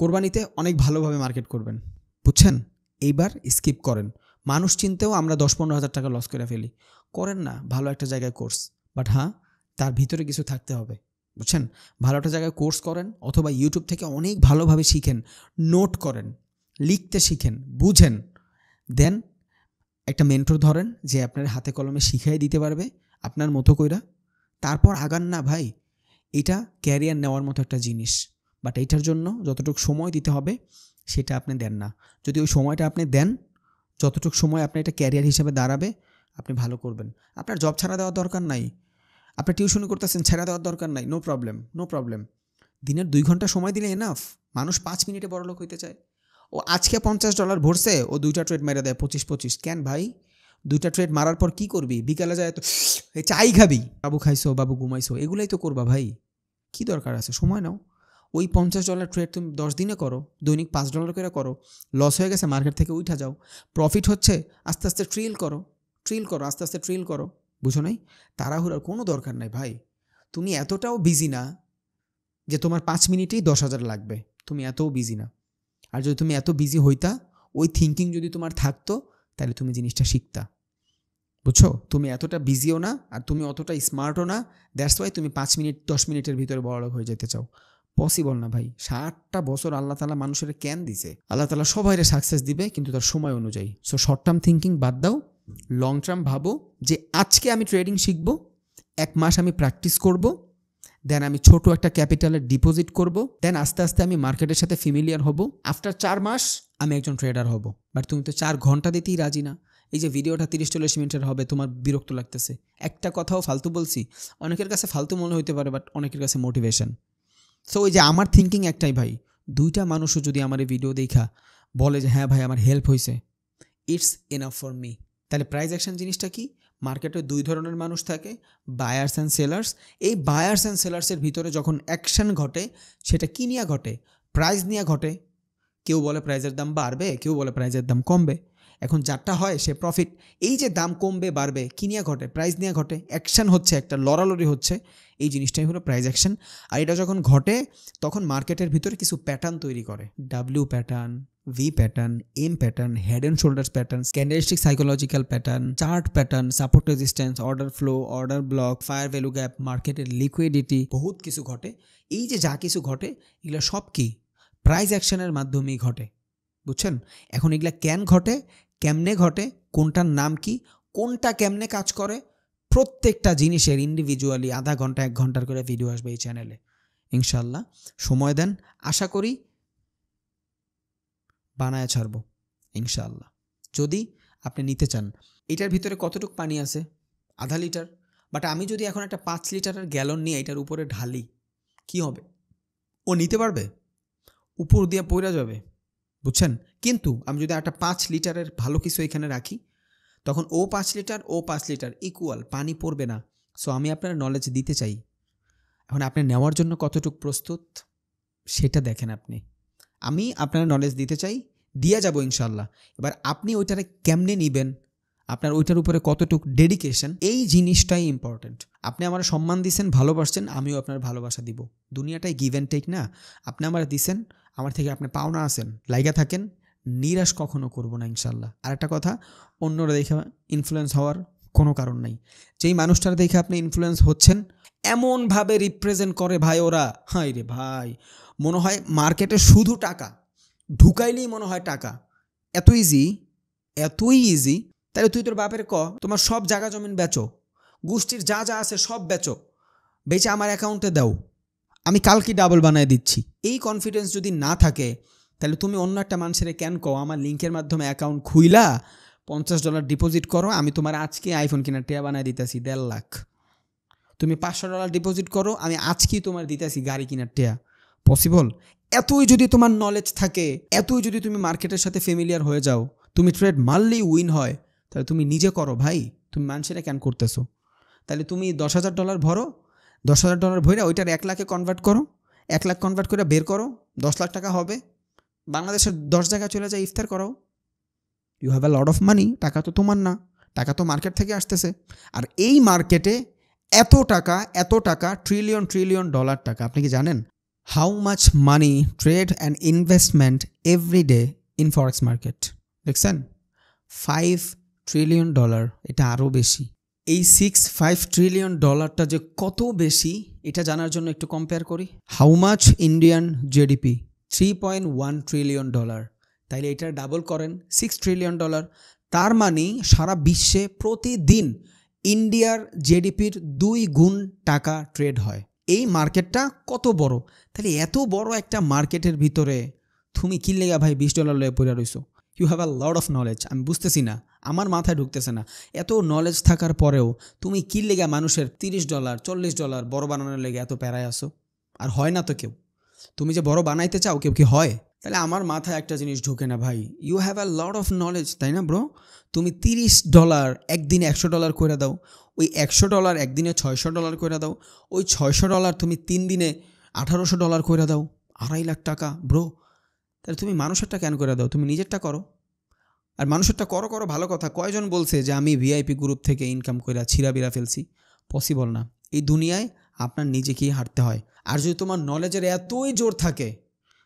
কোরবানিতে অনেক ভালোভাবে মার্কেট করবেন বুঝছেন এইবার স্কিপ করেন মানুষ চিনতেও আমরা দশ পনেরো হাজার টাকা লস করে ফেলি করেন না ভালো একটা জায়গায় কোর্স বাট হ্যাঁ তার ভিতরে কিছু থাকতে হবে বুঝছেন ভালো একটা জায়গায় কোর্স করেন অথবা ইউটিউব থেকে অনেক ভালোভাবে শিখেন নোট করেন লিখতে শিখেন বুঝেন দেন একটা মেন্টর ধরেন যে আপনার হাতে কলমে শিখিয়ে দিতে পারবে আপনার মতো কইরা তারপর আগান না ভাই এটা ক্যারিয়ার নেওয়ার মতো একটা জিনিস বাট এইটার জন্য যতটুকু সময় দিতে হবে সেটা আপনি দেন না যদি ওই সময়টা আপনি দেন যতটুকু সময় আপনি এটা ক্যারিয়ার হিসাবে দাঁড়াবে আপনি ভালো করবেন আপনার জব ছাড়া দেওয়ার দরকার নাই আপনি টিউশন করতেছেন ছাড়া দেওয়ার দরকার নাই নো প্রবলেম নো প্রবলেম দিনের দুই ঘন্টা সময় দিলে এনাফ মানুষ পাঁচ মিনিটে বড়লোক হইতে চায় ও আজকে পঞ্চাশ ডলার ভরছে ও দুইটা ট্রেড মেরে দেয় পঁচিশ পঁচিশ কেন ভাই দুইটা ট্রেড মারার পর কি করবি বিকালে যায় তো চাই খাবি বাবু খাইছো বাবু ঘুমাইছো এগুলাই তো করবা ভাই কি দরকার আছে সময় নাও ওই পঞ্চাশ ডলার ট্রেড তুমি দশ দিনে করো দৈনিক পাঁচ ডলার করে করো লস হয়ে গেছে মার্কেট থেকে উঠা যাও প্রফিট হচ্ছে আস্তে আস্তে ট্রিল করো ট্রিল করো আস্তে আস্তে ট্রিল করো বুঝো নাই তাড়াহুড়ার কোনো দরকার নাই ভাই তুমি এতটাও বিজি না যে তোমার পাঁচ মিনিটেই দশ হাজার লাগবে তুমি এতও বিজি না আর যদি তুমি এত বিজি হইতা ওই থিঙ্কিং যদি তোমার থাকতো তাহলে তুমি জিনিসটা শিখতা বুঝছো তুমি এতটা বিজিও না আর তুমি অতটা স্মার্টও না দ্যাটস ওয়াই তুমি পাঁচ মিনিট দশ মিনিটের ভিতরে বড় হয়ে যেতে চাও পসিবল না ভাই ষাটটা বছর আল্লাহ তালা মানুষের ক্যান দিছে আল্লাহ তালা সবাইরে সাকসেস দিবে কিন্তু তার সময় অনুযায়ী সো শর্ট টার্ম থিঙ্কিং বাদ দাও লং টার্ম ভাবো যে আজকে আমি ট্রেডিং শিখবো এক মাস আমি প্র্যাকটিস করবো দেন আমি ছোট একটা ক্যাপিটালের ডিপোজিট করব দেন আস্তে আস্তে আমি মার্কেটের সাথে ফিমিলিয়ার হব আফটার চার মাস আমি একজন ট্রেডার হব বাট তুমি তো চার ঘন্টা দিতেই রাজি না এই যে ভিডিওটা তিরিশ চল্লিশ মিনিটের হবে তোমার বিরক্ত লাগতেছে একটা কথাও ফালতু বলছি অনেকের কাছে ফালতু মনে হইতে পারে বাট অনেকের কাছে মোটিভেশন সো ওই যে আমার থিঙ্কিং একটাই ভাই দুইটা মানুষও যদি আমার এই ভিডিও দেখা বলে যে হ্যাঁ ভাই আমার হেল্প হয়েছে ইটস এনাফ ফর মি তাহলে প্রাইজ অ্যাকশন জিনিসটা কি মার্কেটে দুই ধরনের মানুষ থাকে বায়ার্স অ্যান্ড সেলার্স এই বায়ার্স অ্যান্ড সেলার্সের ভিতরে যখন অ্যাকশান ঘটে সেটা কী নিয়ে ঘটে প্রাইজ নিয়ে ঘটে কেউ বলে প্রাইজের দাম বাড়বে কেউ বলে প্রাইজের দাম কমবে এখন যারটা হয় সে প্রফিট এই যে দাম কমবে বাড়বে কী নিয়ে ঘটে প্রাইস নিয়ে ঘটে অ্যাকশান হচ্ছে একটা লড়ালড়ি হচ্ছে এই জিনিসটাই হলো প্রাইস অ্যাকশান আর এটা যখন ঘটে তখন মার্কেটের ভিতরে কিছু প্যাটার্ন তৈরি করে W pattern V pattern M pattern head and shoulders pattern candlestick psychological pattern chart pattern support resistance order flow order block fair value gap মার্কেটের লিকুইডিটি বহুত কিছু ঘটে এই যে যা কিছু ঘটে এগুলো সব কি প্রাইস অ্যাকশনের মাধ্যমেই ঘটে বুঝছেন এখন এগুলা কেন ঘটে কেমনে ঘটে কোনটার নাম কি কোনটা কেমনে কাজ করে প্রত্যেকটা জিনিসের ইন্ডিভিজুয়ালি আধা ঘন্টা এক ঘন্টার করে ভিডিও আসবে এই চ্যানেলে ইনশাল্লাহ সময় দেন আশা করি বানায় ছাড়ব ইনশাল্লাহ যদি আপনি নিতে চান এটার ভিতরে কতটুকু পানি আছে আধা লিটার বাট আমি যদি এখন একটা পাঁচ লিটারের গ্যালন নিয়ে এটার উপরে ঢালি কি হবে ও নিতে পারবে উপর দিয়ে পইরা যাবে বুঝছেন কিন্তু আমি যদি একটা পাঁচ লিটারের ভালো কিছু এখানে রাখি তখন ও পাঁচ লিটার ও পাঁচ লিটার ইকুয়াল পানি পড়বে না সো আমি আপনার নলেজ দিতে চাই এখন আপনি নেওয়ার জন্য কতটুক প্রস্তুত সেটা দেখেন আপনি আমি আপনার নলেজ দিতে চাই দিয়া যাব ইনশাল্লাহ এবার আপনি ওইটারে কেমনে নিবেন আপনার ওইটার উপরে কতটুক ডেডিকেশন এই জিনিসটাই ইম্পর্টেন্ট আপনি আমার সম্মান দিচ্ছেন ভালোবাসছেন আমিও আপনার ভালোবাসা দিব দুনিয়াটাই গিভ অ্যান্ড টেক না আপনি আমার দিছেন আমার থেকে আপনি পাওনা আছেন লাইগা থাকেন নিরাশ কখনো করব না ইনশাল্লাহ আর একটা কথা অন্যরা দেখে ইনফ্লুয়েন্স হওয়ার কোনো কারণ নাই যেই মানুষটার দেখে আপনি ইনফ্লুয়েন্স হচ্ছেন এমনভাবে রিপ্রেজেন্ট করে ভাই ওরা হাই রে ভাই মনে হয় মার্কেটে শুধু টাকা ঢুকাইলেই মনে হয় টাকা এত ইজি এতই ইজি তাহলে তুই তোর বাপের ক তোমার সব জায়গা জমিন বেচো গোষ্ঠীর যা যা আছে সব বেচো বেচে আমার অ্যাকাউন্টে দাও আমি কালকে ডাবল বানায় দিচ্ছি এই কনফিডেন্স যদি না থাকে তাহলে তুমি অন্য একটা মানুষের কেন কও আমার লিঙ্কের মাধ্যমে অ্যাকাউন্ট খুইলা পঞ্চাশ ডলার ডিপোজিট করো আমি তোমার আজকে আইফোন কেনার টিয়া বানায় দিতেছি দেড় লাখ তুমি পাঁচশো ডলার ডিপোজিট করো আমি আজকেই তোমার দিতেছি গাড়ি কেনার টিয়া পসিবল এতই যদি তোমার নলেজ থাকে এতই যদি তুমি মার্কেটের সাথে ফেমিলিয়ার হয়ে যাও তুমি ট্রেড মারলেই উইন হয় তাহলে তুমি নিজে করো ভাই তুমি মানুষেরা কেন করতেছো তাহলে তুমি দশ হাজার ডলার ভরো দশ হাজার ডলার ভরে ওইটার এক লাখে কনভার্ট করো এক লাখ কনভার্ট করে বের করো দশ লাখ টাকা হবে বাংলাদেশের দশ জায়গায় চলে যায় ইফতার করাও you have a lot of money টাকা তো তোমার না টাকা তো মার্কেট থেকে আসতেছে আর এই মার্কেটে এত টাকা এত টাকা ট্রিলিয়ন ট্রিলিয়ন ডলার টাকা আপনি কি জানেন how much money trade and investment every day in forex market দেখছেন ফাইভ ট্রিলিয়ন ডলার এটা আরও বেশি এই সিক্স ফাইভ ট্রিলিয়ন ডলারটা যে কত বেশি এটা জানার জন্য একটু কম্পেয়ার করি how much Indian GDP three point one trillion dollar তাইলে এটা ডাবল করেন সিক্স ট্রিলিয়ন ডলার তার মানে সারা বিশ্বে প্রতিদিন ইন্ডিয়ার জিডিপির দুই গুণ টাকা ট্রেড হয় এই মার্কেটটা কত বড় তাহলে এত বড় একটা মার্কেটের ভিতরে তুমি কি লেগা ভাই বিশ ডলার লয়ে পড়ে রয়েছো you have a lot of knowledge আমি বুঝতেছি না আমার মাথায় ঢুকতেছে না এত নলেজ থাকার পরেও তুমি কি লেগা মানুষের তিরিশ ডলার চল্লিশ ডলার বড় বানানোর লেগে এত প্যারায় আসো আর হয় না তো কেউ তুমি যে বড় বানাইতে চাও কেউ কি হয় তাহলে আমার মাথায় একটা জিনিস ঢুকে না ভাই you have a lot of knowledge তাই না ব্রো তুমি তিরিশ ডলার একদিনে একশো ডলার করে দাও ওই একশো ডলার একদিনে ছয়শো ডলার করে দাও ওই ছয়শো ডলার তুমি তিন দিনে আঠারোশো ডলার করে দাও আড়াই লাখ টাকা ব্রো তাহলে তুমি মানুষেরটা কেন করে দাও তুমি নিজেরটা করো আর মানুষেরটা করো করো ভালো কথা কয়জন বলছে যে আমি ভিআইপি গ্রুপ থেকে ইনকাম করে ছিঁড়া বিড়া ফেলছি পসিবল না এই দুনিয়ায় আপনার নিজেকেই হাঁটতে হয় আর যদি তোমার নলেজের এতই জোর থাকে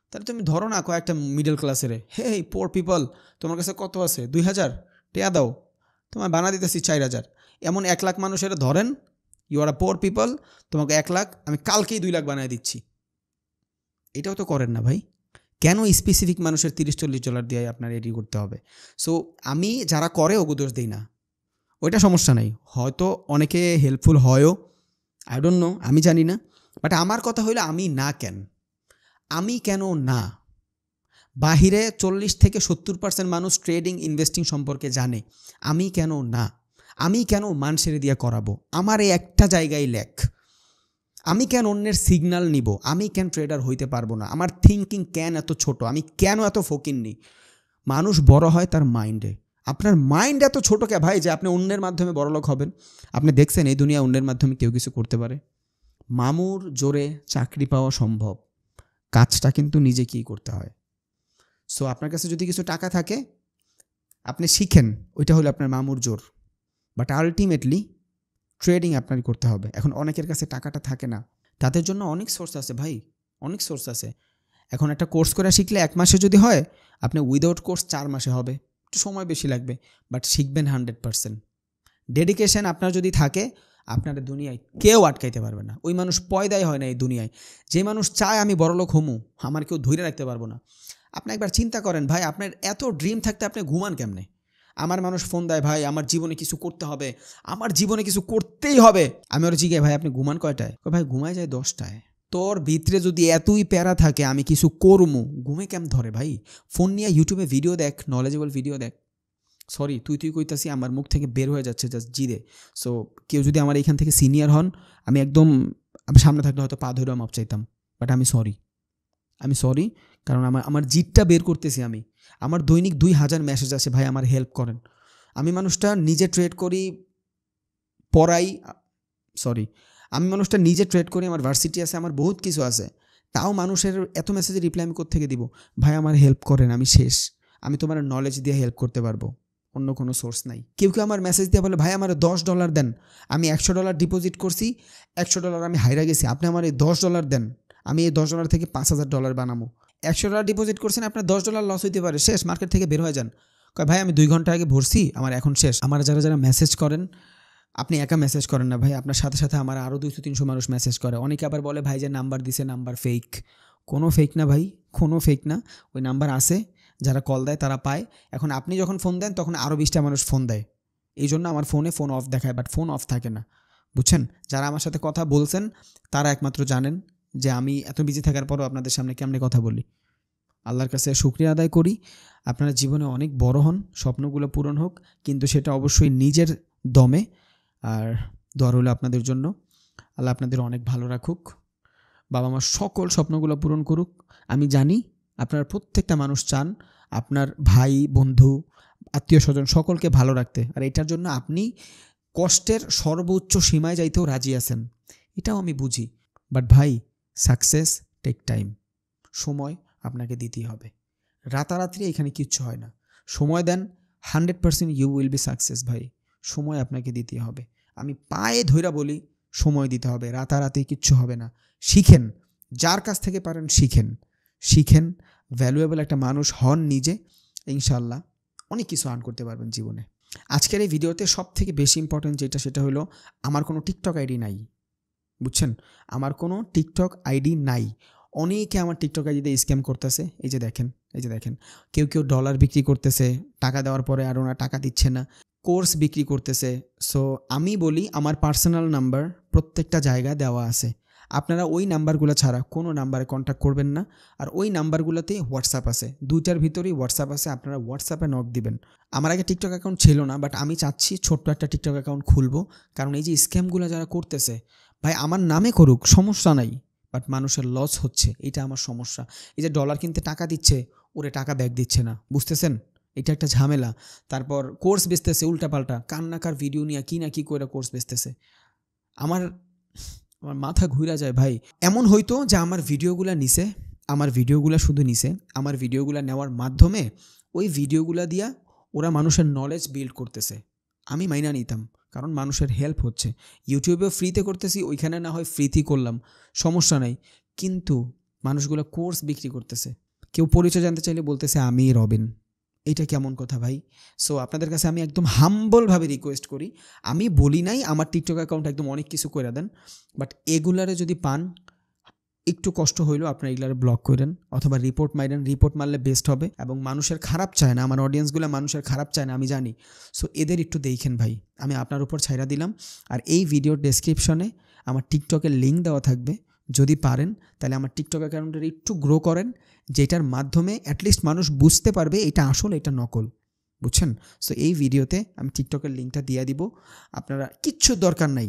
তাহলে তুমি ধরো না কয়েকটা মিডল ক্লাসের হে এই পোর পিপল তোমার কাছে কত আছে দুই হাজার টেয়া দাও তোমার বানা দিতেছি চার হাজার এমন এক লাখ মানুষ এটা ধরেন you R a poor people তোমাকে এক লাখ আমি কালকেই দুই লাখ বানিয়ে দিচ্ছি এটাও তো করেন না ভাই কেন স্পেসিফিক মানুষের তিরিশ চল্লিশ ডলার দিয়ে আপনার রেডি করতে হবে সো আমি যারা করে ওগো দোষ দিই না ওইটা সমস্যা নেই হয়তো অনেকে হেল্পফুল হয়ও আই ডোন্ট নো আমি জানি না বাট আমার কথা হইলো আমি না কেন আমি কেন না বাহিরে চল্লিশ থেকে সত্তর পার্সেন্ট মানুষ ট্রেডিং ইনভেস্টিং সম্পর্কে জানে আমি কেন না আমি কেন মানুষের দিয়ে করাবো আমার এই একটা জায়গায় লেখ আমি কেন অন্যের সিগনাল নিব আমি কেন ট্রেডার হইতে পারবো না আমার থিঙ্কিং কেন এত ছোট আমি কেন এত ফকির নি মানুষ বড় হয় তার মাইন্ডে আপনার মাইন্ড এত ছোটো কে ভাই যে আপনি অন্যের মাধ্যমে বড়লোক হবেন আপনি দেখছেন এই দুনিয়া অন্যের মাধ্যমে কেউ কিছু করতে পারে মামুর জোরে চাকরি পাওয়া সম্ভব কাজটা কিন্তু নিজেকেই করতে হয় সো আপনার কাছে যদি কিছু টাকা থাকে আপনি শিখেন ওইটা হলো আপনার মামুর জোর বাট আলটিমেটলি ট্রেডিং আপনার করতে হবে এখন অনেকের কাছে টাকাটা থাকে না তাদের জন্য অনেক সোর্স আছে ভাই অনেক সোর্স আছে এখন একটা কোর্স করে শিখলে এক মাসে যদি হয় আপনি উইদাউট কোর্স চার মাসে হবে একটু সময় বেশি লাগবে বাট শিখবেন হান্ড্রেড পারসেন্ট ডেডিকেশন আপনার যদি থাকে আপনার দুনিয়ায় কেউ আটকাইতে পারবে না ওই মানুষ পয়দাই হয় না এই দুনিয়ায় যে মানুষ চায় আমি বড়লোক হমু আমার কেউ ধরে রাখতে পারবো না আপনি একবার চিন্তা করেন ভাই আপনার এত ড্রিম থাকতে আপনি ঘুমান কেমনে আমার মানুষ ফোন দেয় ভাই আমার জীবনে কিছু করতে হবে আমার জীবনে কিছু করতেই হবে আমি ওর জিগে ভাই আপনি ঘুমান কয়টায় ভাই ঘুমায় যায় দশটায় তোর ভিতরে যদি এতই প্যারা থাকে আমি কিছু করমু ঘুমে কেম ধরে ভাই ফোন নিয়ে ইউটিউবে ভিডিও দেখ নলেজেবল ভিডিও দেখ সরি তুই তুই কইতাছি আমার মুখ থেকে বের হয়ে যাচ্ছে জাস্ট জিরে সো কেউ যদি আমার এখান থেকে সিনিয়র হন আমি একদম সামনে থাকলে হয়তো পা ধরে মাপ চাইতাম বাট আমি সরি আমি সরি কারণ আমার আমার জিটটা বের করতেছি আমি আমার দৈনিক দুই হাজার মেসেজ আছে ভাই আমার হেল্প করেন আমি মানুষটা নিজে ট্রেড করি পড়াই সরি আমি মানুষটা নিজে ট্রেড করি আমার ভার্সিটি আছে আমার বহুত কিছু আছে তাও মানুষের এত মেসেজে রিপ্লাই আমি কোথেকে দিব ভাই আমার হেল্প করেন আমি শেষ আমি তোমার নলেজ দিয়ে হেল্প করতে পারবো অন্য কোনো সোর্স নাই কেউ কেউ আমার মেসেজ দিয়ে বলে ভাই আমার দশ ডলার দেন আমি একশো ডলার ডিপোজিট করছি একশো ডলার আমি হাইরা গেছি আপনি আমার এই দশ ডলার দেন আমি এই দশ ডলার থেকে পাঁচ হাজার ডলার বানাবো একশো ডলার ডিপোজিট করছেন আপনার দশ ডলার লস হইতে পারে শেষ মার্কেট থেকে বের হয়ে যান কয় ভাই আমি দুই ঘন্টা আগে ভরছি আমার এখন শেষ আমার যারা যারা মেসেজ করেন আপনি একা মেসেজ করেন না ভাই আপনার সাথে সাথে আমার আরও দুশো তিনশো মানুষ মেসেজ করে অনেকে আবার বলে ভাই যে নাম্বার দিছে নাম্বার ফেক কোনো ফেক না ভাই কোনো ফেক না ওই নাম্বার আসে যারা কল দেয় তারা পায় এখন আপনি যখন ফোন দেন তখন আরও বিশটা মানুষ ফোন দেয় এই জন্য আমার ফোনে ফোন অফ দেখায় বাট ফোন অফ থাকে না বুঝছেন যারা আমার সাথে কথা বলছেন তারা একমাত্র জানেন যে আমি এত বিজি থাকার পরও আপনাদের সামনে কেমনে কথা বলি আল্লাহর কাছে শুক্রিয়া আদায় করি আপনারা জীবনে অনেক বড় হন স্বপ্নগুলো পূরণ হোক কিন্তু সেটা অবশ্যই নিজের দমে আর দোয়া রইল আপনাদের জন্য আল্লাহ আপনাদের অনেক ভালো রাখুক বাবা মার সকল স্বপ্নগুলো পূরণ করুক আমি জানি আপনার প্রত্যেকটা মানুষ চান আপনার ভাই বন্ধু আত্মীয় স্বজন সকলকে ভালো রাখতে আর এটার জন্য আপনি কষ্টের সর্বোচ্চ সীমায় যাইতেও রাজি আছেন এটাও আমি বুঝি বাট ভাই সাকসেস টেক টাইম সময় আপনাকে দিতেই হবে রাতারাত্রি এখানে কিচ্ছু হয় না সময় দেন hundred percent you will be success ভাই সময় আপনাকে দিতে হবে আমি পায়ে ধৈরা বলি সময় দিতে হবে রাতারাতি কিচ্ছু হবে না শিখেন যার কাছ থেকে পারেন শিখেন শিখেন ভ্যালুয়েবল একটা মানুষ হন নিজে ইনশাল্লাহ অনেক কিছু আর্ন করতে পারবেন জীবনে আজকের এই ভিডিওতে সব থেকে বেশি ইম্পর্টেন্ট যেটা সেটা হলো আমার কোনো টিকটক আইডি নাই বুঝছেন আমার কোনো টিকটক আইডি নাই অনেকে আমার টিকটক আইডিতে স্ক্যাম করতেছে এই যে দেখেন এই যে দেখেন কেউ কেউ ডলার বিক্রি করতেছে টাকা দেওয়ার পরে আর ওনারা টাকা দিচ্ছে না কোর্স বিক্রি করতেছে সো আমি বলি আমার পার্সোনাল নাম্বার প্রত্যেকটা জায়গায় দেওয়া আছে আপনারা ওই নাম্বারগুলো ছাড়া কোনো নাম্বারে কন্ট্যাক্ট করবেন না আর ওই নাম্বারগুলোতেই হোয়াটসঅ্যাপ আছে দুইটার ভিতরেই হোয়াটসঅ্যাপ আছে আপনারা হোয়াটসঅ্যাপে নক দিবেন আমার আগে টিকটক অ্যাকাউন্ট ছিল না বাট আমি চাচ্ছি ছোট্ট একটা টিকটক অ্যাকাউন্ট খুলবো কারণ এই যে স্ক্যামগুলো যারা করতেছে ভাই আমার নামে করুক সমস্যা নাই বাট মানুষের লস হচ্ছে এটা আমার সমস্যা এই যে ডলার কিনতে টাকা দিচ্ছে ওরে টাকা ব্যাক দিচ্ছে না বুঝতেছেন এটা একটা ঝামেলা তারপর কোর্স বেচতেছে উল্টাপাল্টা কান্নাকার ভিডিও নিয়ে কী না কী করে কোর্স বেচতেছে আমার আমার মাথা ঘুরা যায় ভাই এমন হইতো যে আমার ভিডিওগুলো নিছে আমার ভিডিওগুলো শুধু নিছে আমার ভিডিওগুলো নেওয়ার মাধ্যমে ওই ভিডিওগুলো দিয়া ওরা মানুষের নলেজ বিল্ড করতেছে আমি মাইনা নিতাম কারণ মানুষের হেল্প হচ্ছে ইউটিউবেও ফ্রিতে করতেছি ওইখানে না হয় ফ্রিতেই করলাম সমস্যা নাই কিন্তু মানুষগুলো কোর্স বিক্রি করতেছে কেউ পরিচয় জানতে চাইলে বলতেছে আমি রবিন এটা কেমন কথা ভাই সো আপনাদের কাছে আমি একদম হাম্বলভাবে রিকোয়েস্ট করি আমি বলি নাই আমার টিকটক অ্যাকাউন্ট একদম অনেক কিছু করে দেন বাট এগুলারে যদি পান একটু কষ্ট হইলো আপনার এগুলার ব্লক করেন অথবা রিপোর্ট মারেন রিপোর্ট মারলে বেস্ট হবে এবং মানুষের খারাপ চায় না আমার অডিয়েন্সগুলো মানুষের খারাপ চায় না আমি জানি সো এদের একটু দেখেন ভাই আমি আপনার উপর ছাইরা দিলাম আর এই ভিডিওর ডেসক্রিপশনে আমার টিকটকের লিঙ্ক দেওয়া থাকবে যদি পারেন তাহলে আমার টিকটক অ্যাকাউন্টের একটু গ্রো করেন যেটার মাধ্যমে অ্যাটলিস্ট মানুষ বুঝতে পারবে এটা আসল এটা নকল বুঝছেন সো এই ভিডিওতে আমি টিকটকের লিঙ্কটা দিয়ে দিব আপনারা কিচ্ছুর দরকার নাই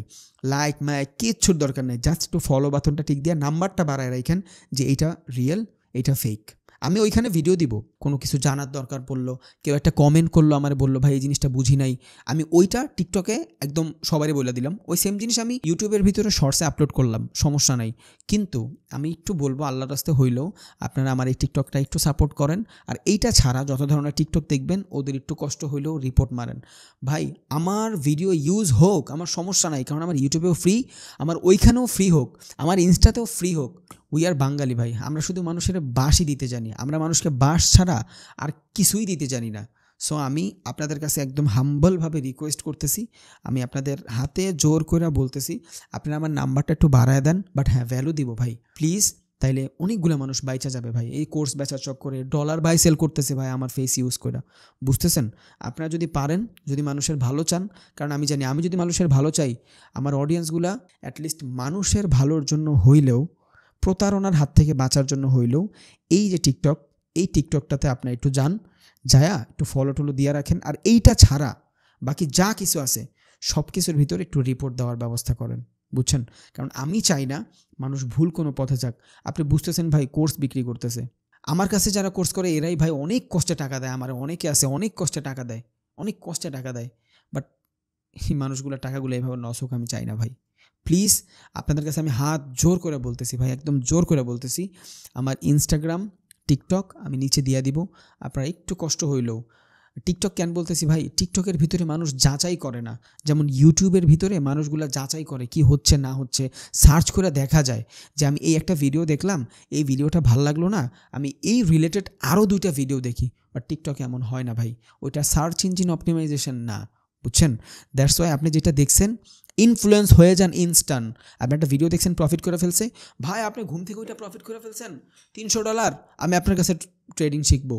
লাইক মাইক কিচ্ছুর দরকার নেই জাস্ট একটু ফলো বাথনটা ঠিক দিয়ে নাম্বারটা বাড়ায় রাখেন যে এইটা রিয়েল এটা ফেক আমি ওইখানে ভিডিও দিব কোনো কিছু জানার দরকার পড়লো কেউ একটা কমেন্ট করলো আমার বললো ভাই এই জিনিসটা বুঝি নাই আমি ওইটা টিকটকে একদম সবারই বলে দিলাম ওই সেম জিনিস আমি ইউটিউবের ভিতরে শর্টসে আপলোড করলাম সমস্যা নাই কিন্তু আমি একটু বলবো আল্লাহর রাস্তে হইলেও আপনারা আমার এই টিকটকটা একটু সাপোর্ট করেন আর এইটা ছাড়া যত ধরনের টিকটক দেখবেন ওদের একটু কষ্ট হইলেও রিপোর্ট মারেন ভাই আমার ভিডিও ইউজ হোক আমার সমস্যা নাই কারণ আমার ইউটিউবেও ফ্রি আমার ওইখানেও ফ্রি হোক আমার ইনস্টাতেও ফ্রি হোক উই আর বাঙালি ভাই আমরা শুধু মানুষের বাঁশই দিতে জানি আমরা মানুষকে বাঁশ ছাড়া আর কিছুই দিতে জানি না সো আমি আপনাদের কাছে একদম হাম্বলভাবে রিকোয়েস্ট করতেছি আমি আপনাদের হাতে জোর করে বলতেছি আপনারা আমার নাম্বারটা একটু বাড়ায় দেন বাট হ্যাঁ ভ্যালু দিব ভাই প্লিজ তাইলে অনেকগুলো মানুষ বাইচা যাবে ভাই এই কোর্স চক করে ডলার বাই সেল করতেছে ভাই আমার ফেস ইউজ করে বুঝতেছেন আপনারা যদি পারেন যদি মানুষের ভালো চান কারণ আমি জানি আমি যদি মানুষের ভালো চাই আমার অডিয়েন্সগুলা অ্যাটলিস্ট মানুষের ভালোর জন্য হইলেও প্রতারণার হাত থেকে বাঁচার জন্য হইলেও এই যে টিকটক এই টিকটকটাতে আপনার একটু যান যায়া একটু ফলো টলো দিয়ে রাখেন আর এইটা ছাড়া বাকি যা কিছু আছে সব কিছুর ভিতরে একটু রিপোর্ট দেওয়ার ব্যবস্থা করেন বুঝছেন কারণ আমি চাই না মানুষ ভুল কোনো পথে যাক আপনি বুঝতেছেন ভাই কোর্স বিক্রি করতেছে আমার কাছে যারা কোর্স করে এরাই ভাই অনেক কষ্টে টাকা দেয় আমার অনেকে আছে অনেক কষ্টে টাকা দেয় অনেক কষ্টে টাকা দেয় বাট এই মানুষগুলো টাকাগুলো এভাবে নসুক আমি চাই না ভাই প্লিজ আপনাদের কাছে আমি হাত জোর করে বলতেছি ভাই একদম জোর করে বলতেছি আমার ইনস্টাগ্রাম টিকটক আমি নিচে দিয়ে দিব আপনারা একটু কষ্ট হইলেও টিকটক কেন বলতেছি ভাই টিকটকের ভিতরে মানুষ যাচাই করে না যেমন ইউটিউবের ভিতরে মানুষগুলো যাচাই করে কি হচ্ছে না হচ্ছে সার্চ করে দেখা যায় যে আমি এই একটা ভিডিও দেখলাম এই ভিডিওটা ভাল লাগলো না আমি এই রিলেটেড আরও দুইটা ভিডিও দেখি বাট টিকটকে এমন হয় না ভাই ওইটা সার্চ ইঞ্জিন অপটিমাইজেশন না বুঝছেন দ্যাটস ওয়াই আপনি যেটা দেখছেন ইনফ্লুয়েন্স হয়ে যান ইনস্ট্যান্ট আপনি একটা ভিডিও দেখছেন প্রফিট করে ফেলছে ভাই আপনি ঘুম থেকে ওইটা প্রফিট করে ফেলছেন তিনশো ডলার আমি আপনার কাছে ট্রেডিং শিখবো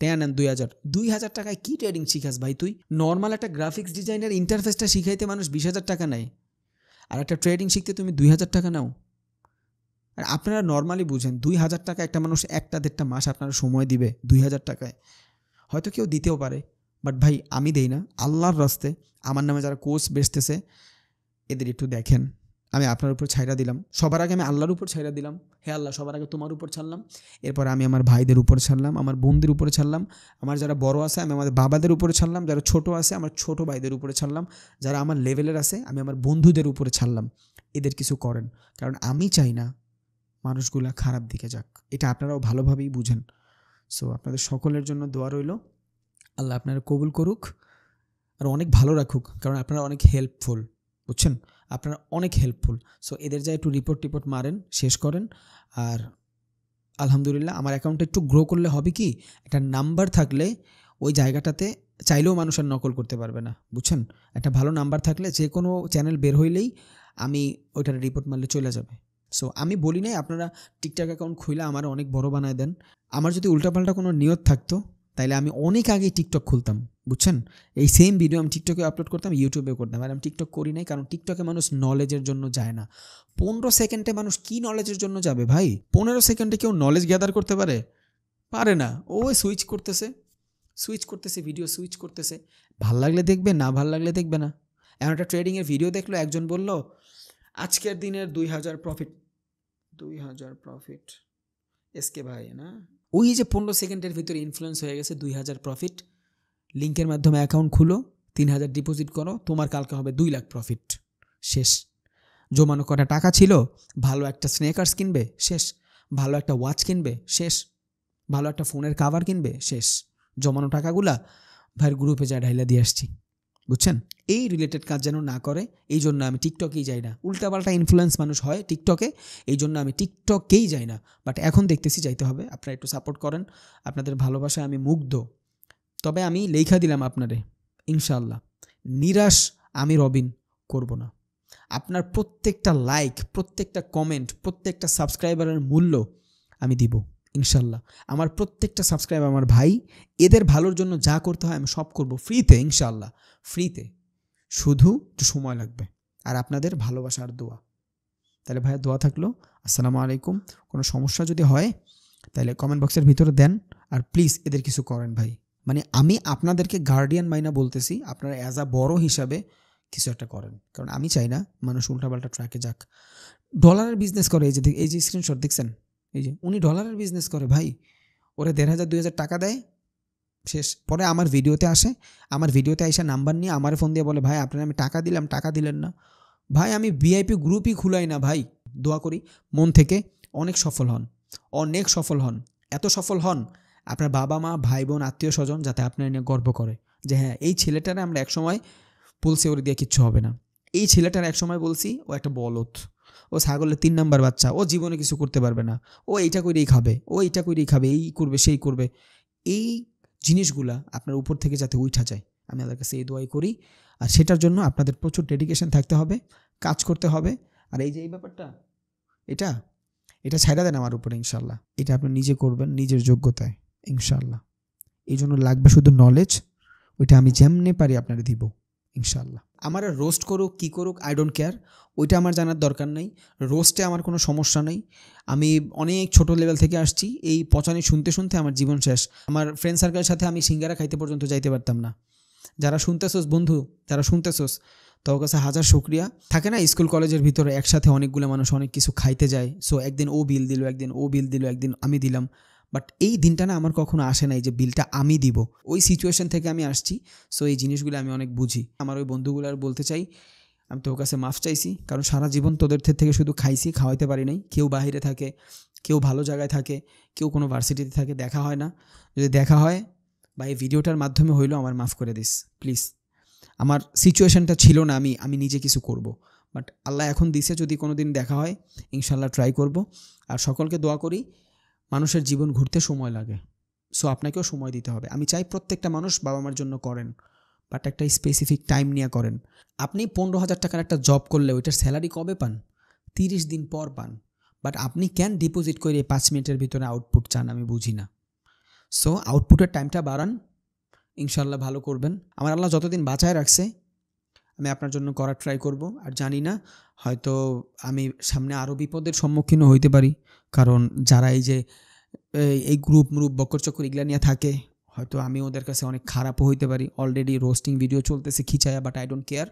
টেন অ্যান্ড দুই হাজার দুই হাজার টাকায় কী ট্রেডিং শিখাস ভাই তুই নর্মাল একটা গ্রাফিক্স ডিজাইনের ইন্টারফেসটা শিখাইতে মানুষ বিশ হাজার টাকা নেয় আর একটা ট্রেডিং শিখতে তুমি দুই হাজার টাকা নাও আর আপনারা নর্মালি বুঝেন দুই হাজার টাকা একটা মানুষ একটা দেড়টা মাস আপনারা সময় দিবে দুই হাজার টাকায় হয়তো কেউ দিতেও পারে বাট ভাই আমি দেই না আল্লাহর রাস্তে আমার নামে যারা কোর্স বেসতেছে এদের একটু দেখেন আমি আপনার উপর ছাইরা দিলাম সবার আগে আমি আল্লাহর উপর ছাইরা দিলাম হে আল্লাহ সবার আগে তোমার উপর ছাড়লাম এরপর আমি আমার ভাইদের উপর ছাড়লাম আমার বোনদের উপরে ছাড়লাম আমার যারা বড় আছে আমি আমাদের বাবাদের উপরে ছাড়লাম যারা ছোট আছে আমার ছোট ভাইদের উপরে ছাড়লাম যারা আমার লেভেলের আছে আমি আমার বন্ধুদের উপরে ছাড়লাম এদের কিছু করেন কারণ আমি চাই না মানুষগুলা খারাপ দিকে যাক এটা আপনারাও ভালোভাবেই বুঝেন সো আপনাদের সকলের জন্য দোয়া রইল আল্লাহ আপনারা কবুল করুক আর অনেক ভালো রাখুক কারণ আপনারা অনেক হেল্পফুল বুঝছেন আপনারা অনেক হেল্পফুল সো এদের যা একটু রিপোর্ট টিপোর্ট মারেন শেষ করেন আর আলহামদুলিল্লাহ আমার অ্যাকাউন্টটা একটু গ্রো করলে হবে কি একটা নাম্বার থাকলে ওই জায়গাটাতে চাইলেও মানুষ আর নকল করতে পারবে না বুঝছেন একটা ভালো নাম্বার থাকলে যে কোনো চ্যানেল বের হইলেই আমি ওইটার রিপোর্ট মারলে চলে যাবে সো আমি বলি নাই আপনারা টিকটক অ্যাকাউন্ট খুলে আমার অনেক বড় বানায় দেন আমার যদি উল্টাপাল্টা কোনো নিয়ত থাকতো তাইলে আমি অনেক আগেই টিকটক খুলতাম বুঝছেন এই সেম ভিডিও আমি টিকটকে আপলোড করতাম ইউটিউবে করতাম আর আমি টিকটক করি নাই কারণ টিকটকে মানুষ নলেজের জন্য যায় না পনেরো সেকেন্ডে মানুষ কি নলেজের জন্য যাবে ভাই পনেরো সেকেন্ডে কেউ নলেজ গ্যাদার করতে পারে পারে না ও সুইচ করতেছে সুইচ করতেছে ভিডিও সুইচ করতেছে ভাল লাগলে দেখবে না ভাল লাগলে দেখবে না এমন একটা ট্রেডিংয়ের ভিডিও দেখলো একজন বলল আজকের দিনের দুই হাজার প্রফিট দুই হাজার প্রফিট এসকে ভাই না ওই যে পনেরো সেকেন্ডের ভিতরে ইনফ্লুয়েন্স হয়ে গেছে দুই হাজার প্রফিট লিঙ্কের মাধ্যমে অ্যাকাউন্ট খুলো তিন হাজার ডিপোজিট করো তোমার কালকে হবে দুই লাখ প্রফিট শেষ জমানো কটা টাকা ছিল ভালো একটা স্নেকার্স কিনবে শেষ ভালো একটা ওয়াচ কিনবে শেষ ভালো একটা ফোনের কাভার কিনবে শেষ জমানো টাকাগুলা ভাইয়ের গ্রুপে যা ঢাইলা দিয়ে আসছি বুঝছেন এই রিলেটেড কাজ যেন না করে এই জন্য আমি টিকটকেই যাই না উল্টাপাল্টা ইনফ্লুয়েন্স মানুষ হয় টিকটকে এই জন্য আমি টিকটকেই যাই না বাট এখন দেখতেছি যাইতে হবে আপনারা একটু সাপোর্ট করেন আপনাদের ভালোবাসায় আমি মুগ্ধ তবে আমি লেখা দিলাম আপনারে ইনশাল্লাহ নিরাশ আমি রবিন করব না আপনার প্রত্যেকটা লাইক প্রত্যেকটা কমেন্ট প্রত্যেকটা সাবস্ক্রাইবারের মূল্য আমি দিব ইনশাল্লাহ আমার প্রত্যেকটা সাবস্ক্রাইবার আমার ভাই এদের ভালোর জন্য যা করতে হয় আমি সব করব ফ্রিতে ইনশাল্লাহ ফ্রিতে শুধু একটু সময় লাগবে আর আপনাদের ভালোবাসা আর দোয়া তাহলে ভাইয়া দোয়া থাকলো আসসালামু আলাইকুম কোনো সমস্যা যদি হয় তাহলে কমেন্ট বক্সের ভিতরে দেন আর প্লিজ এদের কিছু করেন ভাই মানে আমি আপনাদেরকে গার্ডিয়ান মাইনা বলতেছি আপনারা অ্যাজ আ বড় হিসাবে কিছু একটা করেন কারণ আমি চাই না মানুষ উল্টাপাল্টা ট্র্যাকে যাক ডলারের বিজনেস করে এই যে এই যে স্ক্রিনশট দেখছেন এই যে উনি ডলারের বিজনেস করে ভাই ওরা দেড় হাজার দুই হাজার টাকা দেয় শেষ পরে আমার ভিডিওতে আসে আমার ভিডিওতে আসা নাম্বার নিয়ে আমার ফোন দিয়ে বলে ভাই আপনার আমি টাকা দিলাম টাকা দিলেন না ভাই আমি ভিআইপি গ্রুপই খুলাই না ভাই দোয়া করি মন থেকে অনেক সফল হন অনেক সফল হন এত সফল হন আপনার বাবা মা ভাই বোন আত্মীয় স্বজন যাতে আপনার নিয়ে গর্ব করে যে হ্যাঁ এই ছেলেটারে আমরা একসময় পুলসে ওর দিয়ে কিচ্ছু হবে না এই ছেলেটার একসময় বলছি ও একটা বলত ও ছাগলের তিন নাম্বার বাচ্চা ও জীবনে কিছু করতে পারবে না ও এইটা করেই খাবে ও এইটা করেই খাবে এই করবে সেই করবে এই জিনিসগুলা আপনার উপর থেকে যাতে উঠা যায় আমি আমাদের কাছে এই দোয়াই করি আর সেটার জন্য আপনাদের প্রচুর ডেডিকেশন থাকতে হবে কাজ করতে হবে আর এই যে এই ব্যাপারটা এটা এটা ছাইড়া দেন আমার উপরে ইনশাল্লাহ এটা আপনি নিজে করবেন নিজের যোগ্যতায় ইনশাল্লাহ এই জন্য লাগবে শুধু নলেজ ওইটা আমি যেমনি পারি আপনার দিব ইনশাল্লাহ আমার রোস্ট করুক কী করুক আই ডোন্ট কেয়ার ওইটা আমার জানার দরকার নেই রোস্টে আমার কোনো সমস্যা নেই আমি অনেক ছোট লেভেল থেকে আসছি এই পচানি শুনতে শুনতে আমার জীবন শেষ আমার ফ্রেন্ড সার্কেলের সাথে আমি সিঙ্গারা খাইতে পর্যন্ত যাইতে পারতাম না যারা শুনতেছোস বন্ধু যারা শুনতেছোস তোর কাছে হাজার শুক্রিয়া থাকে না স্কুল কলেজের ভিতরে একসাথে অনেকগুলো মানুষ অনেক কিছু খাইতে যায় সো একদিন ও বিল দিল একদিন ও বিল দিল একদিন আমি দিলাম বাট এই দিনটা না আমার কখনো আসে নাই যে বিলটা আমি দিব ওই সিচুয়েশন থেকে আমি আসছি সো এই জিনিসগুলো আমি অনেক বুঝি আমার ওই বন্ধুগুলো আর বলতে চাই আমি তোর কাছে মাফ চাইছি কারণ সারা জীবন তোদের থেকে শুধু খাইছি খাওয়াইতে পারি নাই কেউ বাহিরে থাকে কেউ ভালো জায়গায় থাকে কেউ কোনো ভার্সিটিতে থাকে দেখা হয় না যদি দেখা হয় বা এই ভিডিওটার মাধ্যমে হইলেও আমার মাফ করে দিস প্লিজ আমার সিচুয়েশানটা ছিল না আমি আমি নিজে কিছু করব। বাট আল্লাহ এখন দিছে যদি কোনো দিন দেখা হয় ইনশাল্লাহ ট্রাই করব আর সকলকে দোয়া করি মানুষের জীবন ঘুরতে সময় লাগে সো আপনাকেও সময় দিতে হবে আমি চাই প্রত্যেকটা মানুষ বাবা মার জন্য করেন বাট একটা স্পেসিফিক টাইম নিয়ে করেন আপনি পনেরো হাজার টাকার একটা জব করলে ওইটার স্যালারি কবে পান তিরিশ দিন পর পান বাট আপনি ক্যান ডিপোজিট করে পাঁচ মিনিটের ভিতরে আউটপুট চান আমি বুঝি না সো আউটপুটের টাইমটা বাড়ান ইনশাল্লাহ ভালো করবেন আমার আল্লাহ যতদিন বাঁচায় রাখছে আমি আপনার জন্য করার ট্রাই করব আর জানি না হয়তো আমি সামনে আরও বিপদের সম্মুখীনও হইতে পারি কারণ যারা এই যে এই গ্রুপ মুরুপ বকরচকর এগুলা নিয়ে থাকে হয়তো আমি ওদের কাছে অনেক খারাপও হইতে পারি অলরেডি রোস্টিং ভিডিও চলতেছে খিচায়া বাট আই ডোন্ট কেয়ার